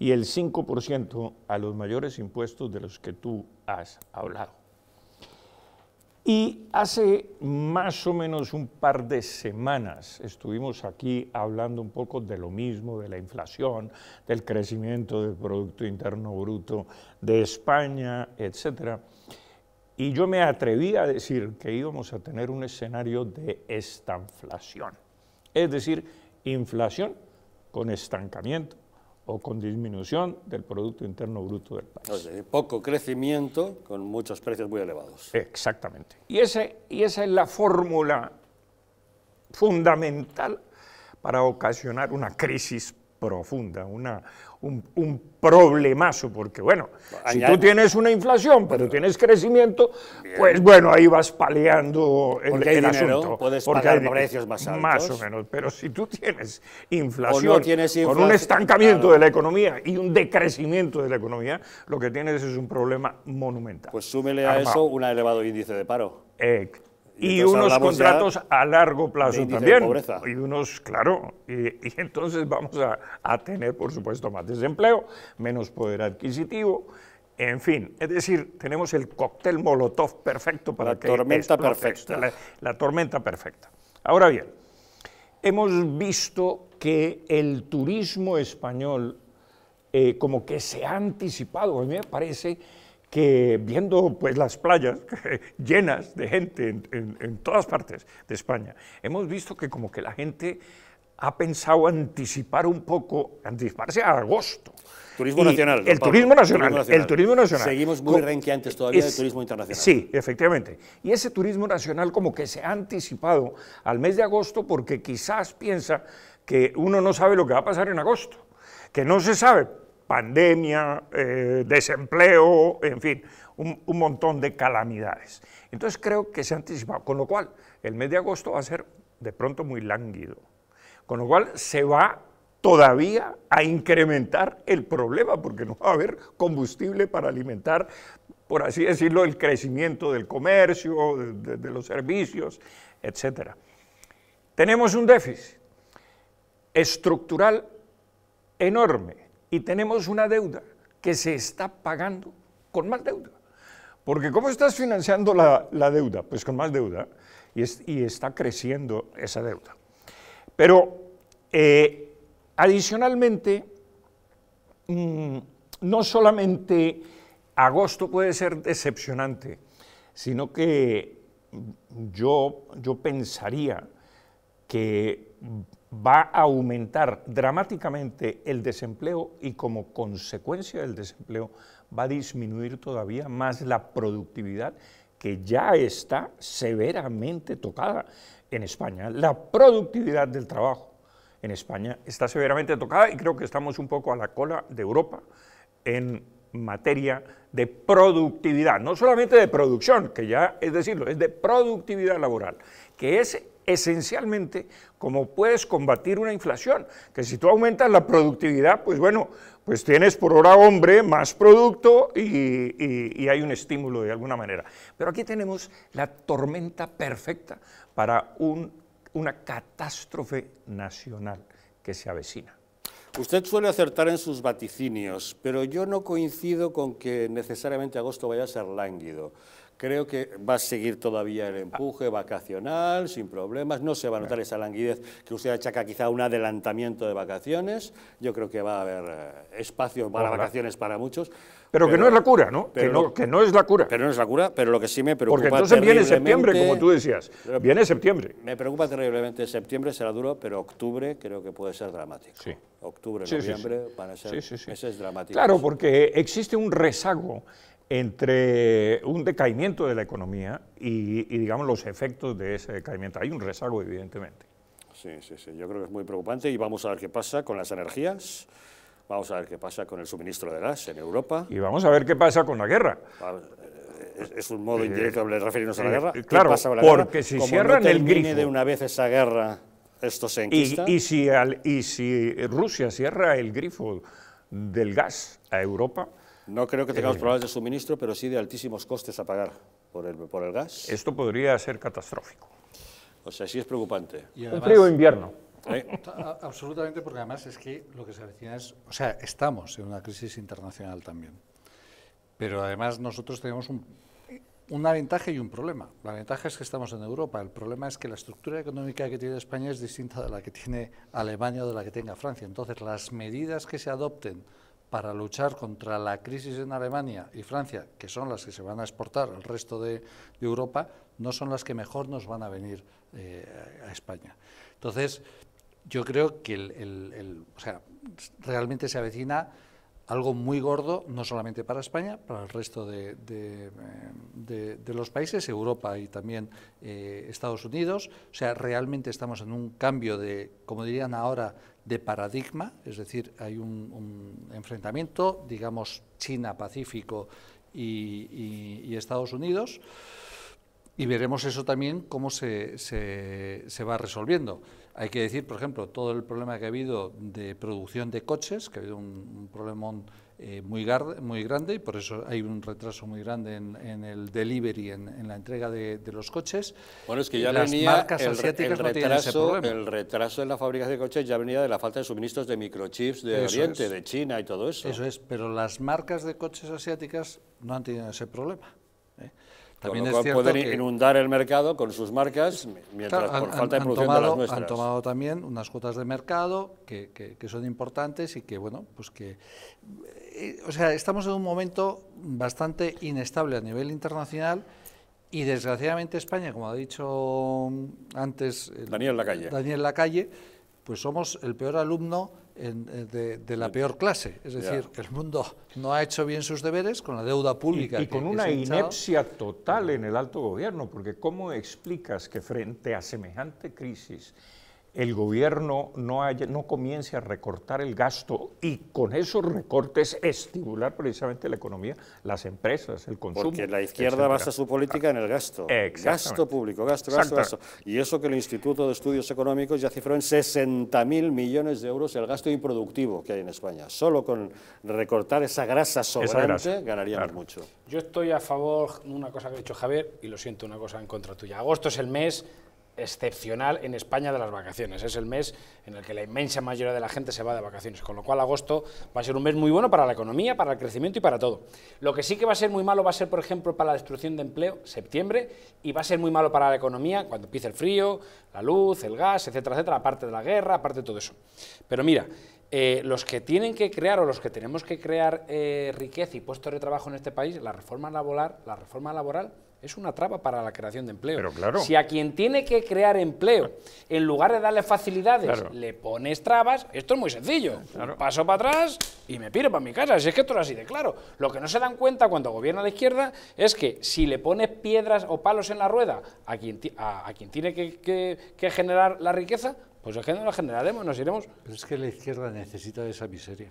Speaker 5: y el 5% a los mayores impuestos de los que tú has hablado. Y hace más o menos un par de semanas estuvimos aquí hablando un poco de lo mismo, de la inflación, del crecimiento del Producto Interno Bruto de España, etc. Y yo me atreví a decir que íbamos a tener un escenario de estanflación, es decir, inflación con estancamiento o con disminución del Producto Interno Bruto del
Speaker 1: país. poco crecimiento con muchos precios muy elevados. Exactamente.
Speaker 5: Y, ese, y esa es la fórmula fundamental para ocasionar una crisis profunda, una, un, problemazo, porque bueno, si tú tienes una inflación, pero tienes crecimiento, pues bueno, ahí vas paliando el, dinero, Puedes porque pagar hay, precios más altos. Más o menos, pero si tú
Speaker 1: tienes inflación, con un estancamiento de la
Speaker 5: economía y un decrecimiento de la economía, lo que tienes es un problema monumental. Pues súmele a eso
Speaker 1: un elevado índice de paro. Y, unos contratos a largo plazo también. Y unos,
Speaker 5: claro, y, entonces vamos a, tener, por supuesto, más desempleo, menos poder adquisitivo, en fin. Es decir, tenemos el cóctel molotov perfecto para la que tormenta perfecta. La, tormenta perfecta. Ahora bien, hemos visto que el turismo español eh, como que se ha anticipado, a mí me parece que viendo pues las playas llenas de gente en, todas partes de España, hemos visto que como que la gente ha pensado anticipar un poco, anticiparse a agosto.
Speaker 1: Turismo nacional el,
Speaker 5: turismo nacional, el turismo nacional. Seguimos muy renqueantes todavía es, turismo internacional. Sí, efectivamente. Y ese turismo nacional como que se ha anticipado al mes de agosto porque quizás piensa que uno no sabe lo que va a pasar en agosto, que no se sabe pandemia, eh, desempleo, en fin, un, montón de calamidades. Entonces creo que se ha anticipado, con lo cual el mes de agosto va a ser de pronto muy lánguido, con lo cual se va todavía a incrementar el problema porque no va a haber combustible para alimentar, por así decirlo, el crecimiento del comercio, de, de los servicios, etc. Tenemos un déficit estructural enorme y tenemos una deuda que se está pagando con más deuda. Porque ¿cómo estás financiando la, deuda? Pues con más deuda y, está creciendo esa deuda. Pero eh, adicionalmente, mm, no solamente agosto puede ser decepcionante, sino que yo, yo pensaría que va a aumentar dramáticamente el desempleo y como consecuencia del desempleo va a disminuir todavía más la productividad que ya está severamente tocada en España. La productividad del trabajo en España está severamente tocada y creo que estamos un poco a la cola de Europa en materia de productividad, no solamente de producción, que ya es decirlo, es de productividad laboral, que es esencialmente cómo puedes combatir una inflación, que si tú aumentas la productividad, pues bueno, pues tienes por hora hombre más producto y, hay un estímulo de alguna manera. Pero aquí tenemos la tormenta perfecta para una catástrofe nacional
Speaker 1: que se avecina. Usted suele acertar en sus vaticinios, pero yo no coincido con que necesariamente agosto vaya a ser lánguido. Creo que va a seguir todavía el empuje vacacional, sin problemas. No se va a notar esa languidez que usted achaca quizá un adelantamiento de vacaciones. Yo creo que va a haber eh, espacio para vacaciones para muchos.
Speaker 5: Pero, que no es la cura, ¿no? que
Speaker 1: ¿no? es la cura. Pero no es la cura, pero lo que sí me preocupa Porque entonces viene septiembre, como tú decías. Viene septiembre. Me preocupa terriblemente. Septiembre será duro, pero octubre creo que puede ser dramático. Sí. Octubre, noviembre van a ser meses dramáticos. Claro, porque
Speaker 5: existe un rezago entre un decaimiento de la economía y, digamos, los efectos de ese decaimiento. Hay un rezago, evidentemente.
Speaker 1: Sí, sí, sí. Yo creo que es muy preocupante y vamos a ver qué pasa con las energías. Vamos a ver qué pasa con el suministro de gas en Europa.
Speaker 5: Y vamos a ver qué pasa con la guerra.
Speaker 1: Eh, es, un modo eh, indirecto de referirnos a la eh, guerra. claro, porque si cierran el grifo... de una vez esa guerra, esto se enquista.
Speaker 5: y si Rusia cierra el grifo del gas a Europa,
Speaker 1: no creo que tengamos eh. problemas de suministro, pero sí de altísimos costes a pagar por el, por el gas.
Speaker 5: Esto
Speaker 7: podría ser
Speaker 1: catastrófico. O sea, sí es preocupante. Y además, un frío invierno.
Speaker 7: ¿Eh? Absolutamente, porque además es que lo que se avecina es, o sea, estamos en una crisis internacional también. Pero además nosotros tenemos un, una ventaja y un problema. La ventaja es que estamos en Europa, el problema es que la estructura económica que tiene España es distinta de la que tiene Alemania o de la que tenga Francia. Entonces, las medidas que se adopten para luchar contra la crisis en Alemania y Francia, que son las que se van a exportar al resto de, Europa, no son las que mejor nos van a venir eh, a España. Entonces, yo creo que el, el, o sea, realmente se avecina algo muy gordo, no solamente para España, para el resto de, eh, los países, Europa y también eh, Estados Unidos. O sea, realmente estamos en un cambio de, como dirían ahora, de paradigma, es decir, hay un, enfrentamiento, digamos, China-Pacífico y, Estados Unidos, y veremos eso también cómo se, se va resolviendo. Hay que decir, por ejemplo, todo el problema que ha habido de producción de coches, que ha habido un, problema eh, muy, muy grande y por eso hay un retraso muy grande en, el delivery, en, la entrega de, los coches. Bueno, es que ya Las marcas el, retraso, problema.
Speaker 1: el retraso en la fábrica de coches ya venía de la falta de suministros de microchips de Oriente, de China y todo eso. Eso
Speaker 7: es, pero las marcas de coches asiáticas no han tenido ese problema. También con lo cual pueden
Speaker 1: inundar el mercado con sus marcas mientras por falta de producción tomado, de las nuestras. Han
Speaker 7: tomado también unas cuotas de mercado que, son importantes y que, bueno, pues que... Eh, o sea, estamos en un momento bastante inestable a nivel internacional y desgraciadamente España, como ha dicho antes... Daniel Lacalle. Daniel Lacalle, pues somos el peor alumno eh, de, la peor clase. Es decir, el mundo no ha hecho bien sus deberes con la deuda pública. Y, con una inepcia total en el alto gobierno,
Speaker 5: porque ¿cómo explicas que frente a semejante crisis el gobierno no, no comience a recortar el gasto y con esos recortes estimular precisamente la economía, las empresas, el consumo. Porque la izquierda basa
Speaker 1: su política en el gasto. Gasto público, gasto, gasto, gasto. Y eso que el Instituto de Estudios Económicos ya cifró en 60.000 millones de euros el gasto improductivo que hay en España. Solo con recortar esa grasa sobrante ganaríamos mucho.
Speaker 6: Yo estoy a favor de una cosa que ha dicho Javier y lo siento, una cosa en contra tuya. Agosto es el mes excepcional en España de las vacaciones. Es el mes en el que la inmensa mayoría de la gente se va de vacaciones, con lo cual agosto va a ser un mes muy bueno para la economía, para el crecimiento y para todo. Lo que sí que va a ser muy malo va a ser, por ejemplo, para la destrucción de empleo, septiembre, y va a ser muy malo para la economía cuando empiece el frío, la luz, el gas, etcétera, etcétera, aparte de la guerra, aparte de todo eso. Pero mira, eh, los que tienen que crear o los que tenemos que crear eh, riqueza y puestos de trabajo en este país, la reforma laboral, la reforma laboral es una traba para la creación de empleo. claro. Si a quien tiene que crear empleo, en lugar de darle facilidades, le pones trabas, esto es muy sencillo. Paso para atrás y me piro para mi casa. Si es que esto es así de claro. Lo que no se dan cuenta cuando gobierna la izquierda es que si le pones piedras o palos en la rueda a quien, a, quien tiene que, generar la riqueza, pues es que no la generaremos, nos iremos.
Speaker 7: Pero es que la izquierda necesita de esa miseria.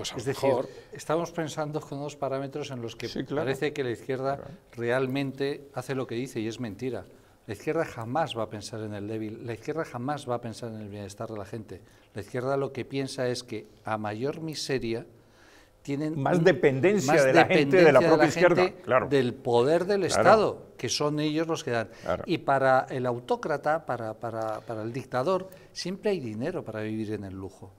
Speaker 7: Pues es decir, estamos pensando con unos parámetros en los que parece que la izquierda realmente hace lo que dice y es mentira. La izquierda jamás va a pensar en el débil, la izquierda jamás va a pensar en el bienestar de la gente. La izquierda lo que piensa es que a mayor miseria tienen más dependencia de la gente de la propia izquierda, del poder del Estado, que son ellos los que dan. Y para el autócrata, para el dictador, siempre hay dinero para vivir en el lujo.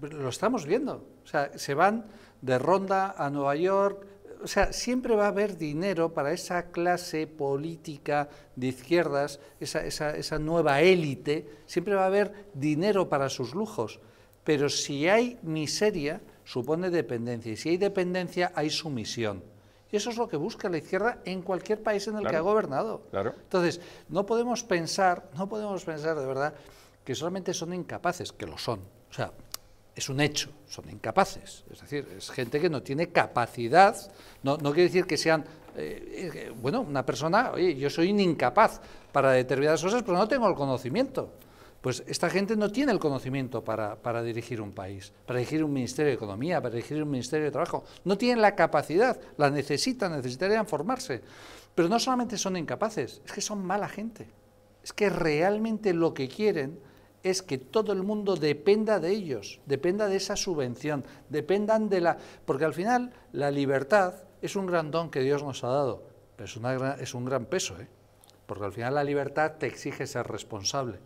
Speaker 7: Lo estamos viendo. O sea, se van de Ronda a Nueva York. O sea, siempre va a haber dinero para esa clase política de izquierdas, esa, esa, esa nueva élite, siempre va a haber dinero para sus lujos. Pero si hay miseria, supone dependencia. Y si hay dependencia, hay sumisión. Y eso es lo que busca la izquierda en cualquier país en el que ha gobernado. Claro. Entonces, no podemos pensar, no podemos pensar de verdad que solamente son incapaces, que lo son. O sea, es un hecho, son incapaces. Es decir, es gente que no tiene capacidad, no, no quiere decir que sean, eh, eh, bueno, una persona, oye, yo soy un incapaz para determinadas cosas, pero no tengo el conocimiento. Pues esta gente no tiene el conocimiento para, para dirigir un país, para dirigir un Ministerio de Economía, para dirigir un Ministerio de Trabajo. No tienen la capacidad, la necesitan, necesitarían formarse. Pero no solamente son incapaces, es que son mala gente. Es que realmente lo que quieren es que todo el mundo dependa de ellos, dependa de esa subvención, dependan de la... Porque al final la libertad es un gran don que Dios nos ha dado, es, es un gran peso, ¿eh? porque al final la libertad te exige ser responsable.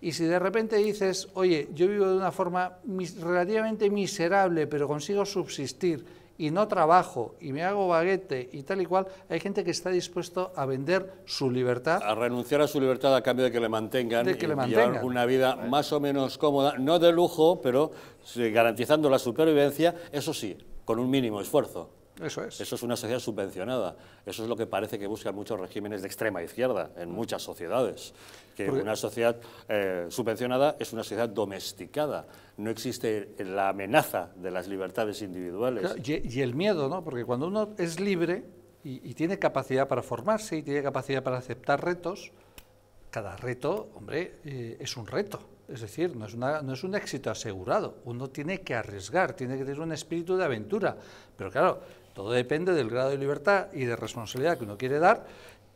Speaker 7: Y si de repente dices, oye, yo vivo de una forma relativamente miserable, pero consigo subsistir, y no trabajo y me hago baguete y tal y cual, hay gente que está dispuesto a vender
Speaker 1: su libertad. A renunciar a su libertad a cambio de que le mantengan y llevar una vida más o menos cómoda, no de lujo, pero garantizando la supervivencia, eso sí, con un mínimo esfuerzo. Eso es. Eso es una sociedad subvencionada. Eso es lo que parece que buscan muchos regímenes de extrema izquierda en muchas sociedades. Que una sociedad eh, subvencionada es una sociedad domesticada. No existe la amenaza de las libertades individuales.
Speaker 7: y, el miedo, ¿no? Porque cuando uno es libre y, tiene capacidad para formarse y tiene capacidad para aceptar retos, cada reto, hombre, eh, es un reto. Es decir, no es, no es, un éxito asegurado. Uno tiene que arriesgar, tiene que tener un espíritu de aventura. Pero claro, todo depende del grado de libertad y de responsabilidad que uno quiere dar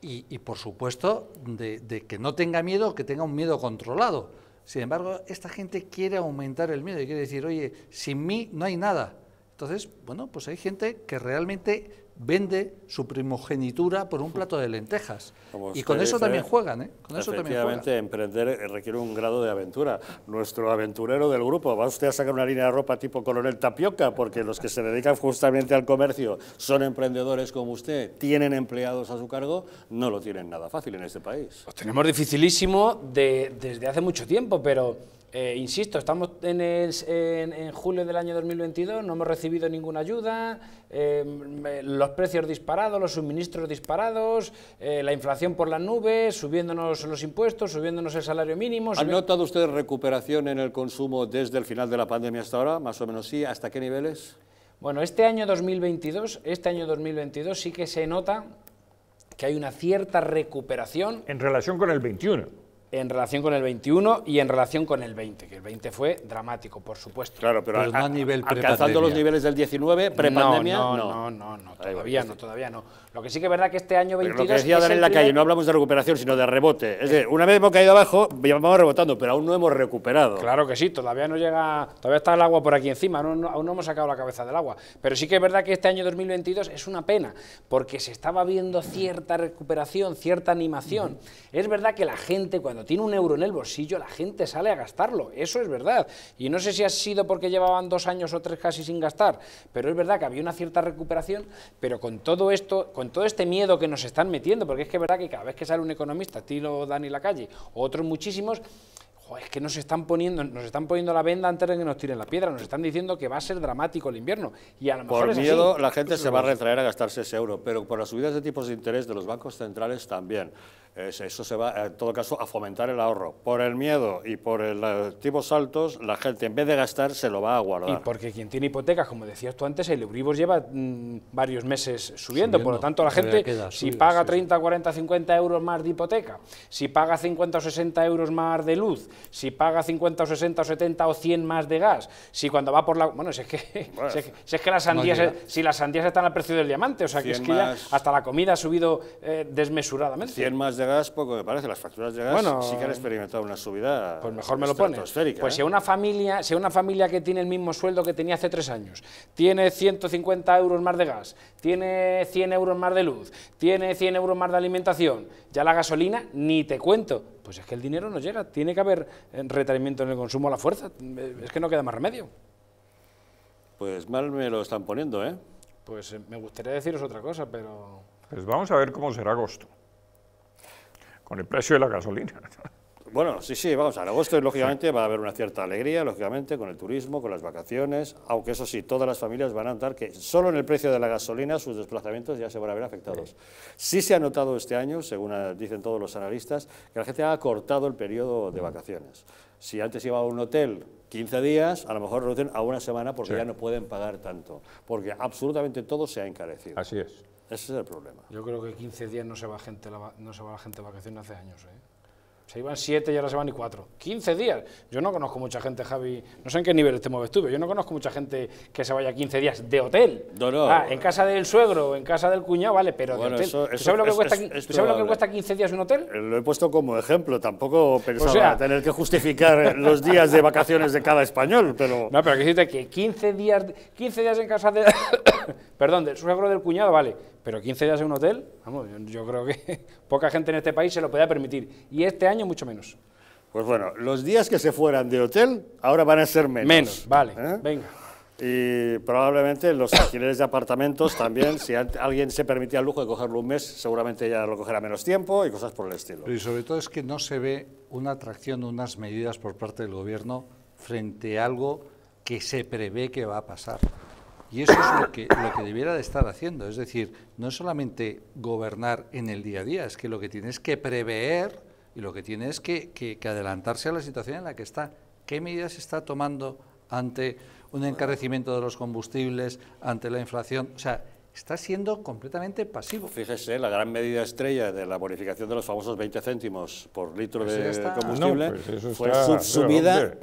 Speaker 7: y, por supuesto, de, de, que no tenga miedo, que tenga un miedo controlado. Sin embargo, esta gente quiere aumentar el miedo y quiere decir, oye, sin mí no hay nada. Entonces, bueno, pues hay gente que realmente vende su primogenitura por un plato de lentejas. y con eso también juegan, ¿eh? Con eso también juegan.
Speaker 1: emprender requiere un grado de aventura. Nuestro aventurero del grupo, va usted a sacar una línea de ropa tipo coronel tapioca, porque los que se dedican justamente al comercio son emprendedores como usted, tienen empleados a su cargo, no lo tienen
Speaker 6: nada fácil en este país. Lo tenemos dificilísimo desde hace mucho tiempo, pero eh, insisto, estamos en, el, en, julio del año 2022, no hemos recibido ninguna ayuda, em, los precios disparados, los suministros disparados, eh, la inflación por las nubes, subiéndonos los impuestos, subiéndonos el salario mínimo. ¿Ha notado
Speaker 1: ustedes recuperación en el consumo desde el final de la pandemia hasta ahora? Más o menos sí. ¿Hasta qué niveles?
Speaker 6: Bueno, este año 2022, este año 2022 sí que se nota que hay una cierta recuperación.
Speaker 5: En relación con el 21
Speaker 6: en relación con el 21 y en relación con el 20, que el 20 fue dramático, por supuesto. Claro, pero, pues a, nivel alcanzando los niveles del 19, prepandemia, no. No, no, no, todavía no, todavía no. Lo que sí que es verdad que este año 22... Pero lo que decía en la no hablamos de recuperación, sino de rebote. Es decir, una vez hemos caído abajo, vamos rebotando, pero aún no hemos recuperado. Claro que sí, todavía no llega... Todavía está el agua por aquí encima, aún no hemos sacado la cabeza del agua. Pero sí que es verdad que este año 2022 es una pena, porque se estaba viendo cierta recuperación, cierta animación. Es verdad que la gente, cuando cuando tiene un euro en el bolsillo la gente sale a gastarlo, eso es verdad. Y no sé si ha sido porque llevaban dos años o tres casi sin gastar, pero es verdad que había una cierta recuperación, pero con todo esto, con todo este miedo que nos están metiendo, porque es que es verdad que cada vez que sale un economista, estilo Dani Lacalle, o otros muchísimos, es que nos están poniendo, nos están poniendo la venda antes de que nos tiren la piedra, nos están diciendo que va a ser dramático el invierno. Y a lo mejor por miedo la gente se va a pues
Speaker 1: retraer a gastarse ese euro, pero por las subidas de tipos de interés de los bancos centrales también. Eso se va, en todo caso, a fomentar el ahorro. Por el miedo y por los eh, tipos altos, la gente en vez de gastar se lo va a guardar. Y porque
Speaker 6: quien tiene hipotecas, como decías tú antes, el Euribor lleva mm, varios meses subiendo, por lo tanto la gente, si paga 30, 40, 50 euros más de hipoteca, si paga 50 o 60 euros más de luz, si paga 50 o 60 o 70 o 100 más de gas, si cuando va por la... Bueno, si es que, es que, las sandías, si las sandías están al precio del diamante, o sea que es hasta la comida ha subido eh, desmesuradamente. 100
Speaker 1: más de gas poco me parece, las facturas de gas sí que han experimentado una subida Pues mejor me lo pone. Pues si ¿eh? una,
Speaker 6: familia, si una familia que tiene el mismo sueldo que tenía hace tres años, tiene 150 euros más de gas, tiene 100 euros más de luz, tiene 100 euros más de alimentación, ya la gasolina ni te cuento, pues es que el dinero no llega, tiene que haber eh, retenimiento en el consumo a la fuerza, eh, es que no queda más remedio.
Speaker 1: Pues mal me lo están poniendo, ¿eh? Pues
Speaker 6: me gustaría deciros otra cosa, pero...
Speaker 5: Pues vamos a ver cómo será agosto con el precio de la gasolina.
Speaker 1: Bueno, sí, sí, vamos, en agosto lógicamente va a haber una cierta alegría, lógicamente, con el turismo, con las vacaciones, aunque eso sí, todas las familias van a notar que solo en el precio de la gasolina sus desplazamientos ya se van a ver afectados. Sí se ha notado este año, según ah, dicen todos los analistas, que la gente ha acortado el periodo de mm. vacaciones. Si antes iba a un hotel 15 días, a lo mejor reducen a una semana porque ya no pueden pagar tanto, porque
Speaker 6: absolutamente todo se ha encarecido. Así es. Ese es el problema. Yo creo que 15 días no se va, gente, no se va la gente de vacaciones hace años. ¿eh? Se iban 7 y ahora se van y 4. 15 días. Yo no conozco mucha gente, Javi. No sé en qué nivel te mueves tú, pero yo no conozco mucha gente que se vaya 15 días de hotel. No, no. Ah, en casa del suegro, en casa del cuñado, vale, pero de hotel. eso, sabes, lo que, cuesta, ¿tú sabes lo que, cuesta, 15 días un hotel?
Speaker 1: Eh, lo he puesto como ejemplo. Tampoco pensaba sea, tener que justificar los días de vacaciones de
Speaker 6: cada español, pero. No, pero que decirte que 15 días, 15 días en casa de perdón, del suegro del cuñado, vale, pero 15 días en un hotel, vamos, yo creo que poca gente en este país se lo podía permitir, y este año mucho menos. Pues bueno, los días que se fueran de
Speaker 1: hotel ahora van a ser menos. Menos, vale, ¿Eh? venga. Y probablemente los alquileres de apartamentos también, si alguien se permitía el lujo de cogerlo un mes, seguramente ya lo cogerá menos tiempo y cosas por el estilo.
Speaker 7: Y sobre todo es que no se ve una atracción, unas medidas por parte del gobierno frente a algo que se prevé que va a pasar. Y eso es lo que, lo que debiera de estar haciendo. Es decir, no solamente gobernar en el día a día, es que lo que tienes que prever y lo que tienes que, que, adelantarse a la situación en la que está. ¿Qué medidas está tomando ante un encarecimiento de los combustibles, ante la inflación? O sea, está siendo completamente pasivo.
Speaker 1: Fíjese, la gran medida estrella de la bonificación de los famosos 20 céntimos por litro pues de combustible pues fue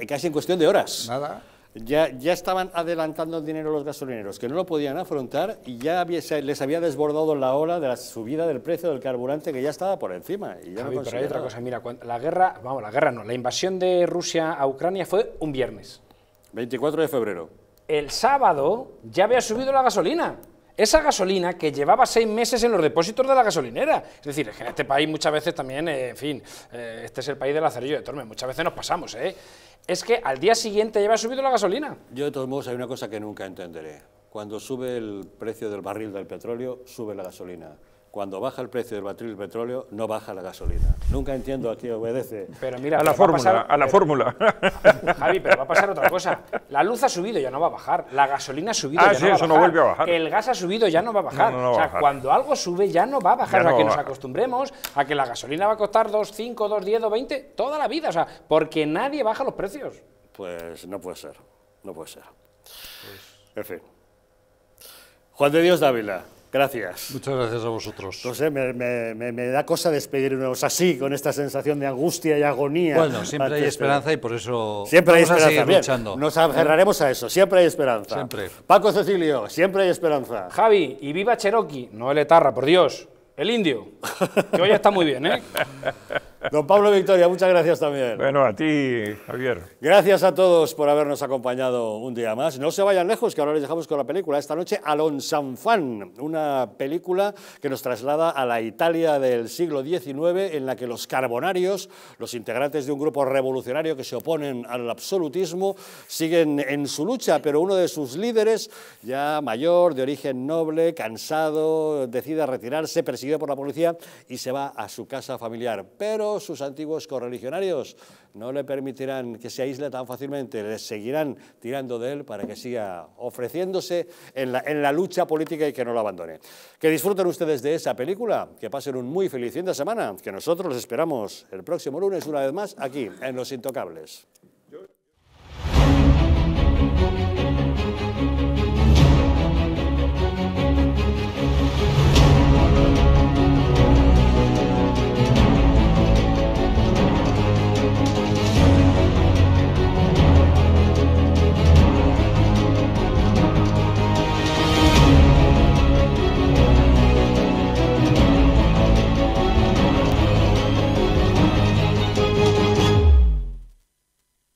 Speaker 1: casi en cuestión de horas. Nada ya, estaban adelantando el dinero los gasolineros, que no lo podían afrontar y ya les había desbordado la ola de la subida del precio del carburante que ya estaba por
Speaker 6: encima. Y ya no pero otra cosa, mira, la guerra, vamos, la guerra no, la invasión de Rusia a Ucrania fue un viernes. 24 de febrero. El sábado ya había subido la gasolina esa gasolina que llevaba seis meses en los depósitos de la gasolinera. Es decir, en este país muchas veces también, eh, en fin, eh, este es el país del acerillo de Tormes, muchas veces nos pasamos, ¿eh? es que al día siguiente lleva subido la gasolina. Yo de todos modos hay una cosa que nunca entenderé. Cuando sube el
Speaker 1: precio del barril del petróleo, sube la gasolina cuando baja el precio del barril de petróleo, no baja la gasolina. Nunca entiendo a qué obedece. Pero mira, a la fórmula, a, la fórmula.
Speaker 6: Javi, pero va a pasar otra cosa. La luz ha subido, ya no va a bajar. La gasolina ha subido, ah, ya no va eso no vuelve a bajar. El gas ha subido, ya no va a bajar. o sea, cuando algo sube, ya no va a bajar. Ya que nos acostumbremos a que la gasolina va a costar 2, 5, 2, 10, 2, 20 toda la vida. O sea, porque nadie baja los precios.
Speaker 1: Pues no puede ser. No puede ser. Pues en fin. Juan de Dios Dávila, Gracias. Muchas gracias a vosotros. sé me, me, me, da cosa despedirnos así, con esta sensación de angustia y agonía. Bueno, siempre hay esperanza
Speaker 7: y por eso siempre hay
Speaker 1: esperanza. Bien, Nos aferraremos
Speaker 6: a eso, siempre hay esperanza. Paco Cecilio, siempre hay esperanza. Javi, y viva Cherokee, no el etarra, por Dios, el indio, que hoy está muy bien, ¿eh? Don Pablo
Speaker 1: Victoria, muchas gracias también. Bueno, a ti, Javier. Gracias a todos por habernos acompañado un día más. No se vayan lejos, que ahora les dejamos con la película. Esta noche, Sanfán, una película que nos traslada a la Italia del siglo XIX, en la que los carbonarios, los integrantes de un grupo revolucionario que se oponen al absolutismo, siguen en su lucha, pero uno de sus líderes, ya mayor, de origen noble, cansado, decide retirarse, perseguido por la policía y se va a su casa familiar. Pero sus antiguos correligionarios no le permitirán que se aísle tan fácilmente, le seguirán tirando de él para que siga ofreciéndose en la, en la lucha política y que no lo abandone. Que disfruten ustedes de esa película, que pasen un muy feliz fin de semana, que nosotros los esperamos el próximo lunes una vez más aquí en Los Intocables.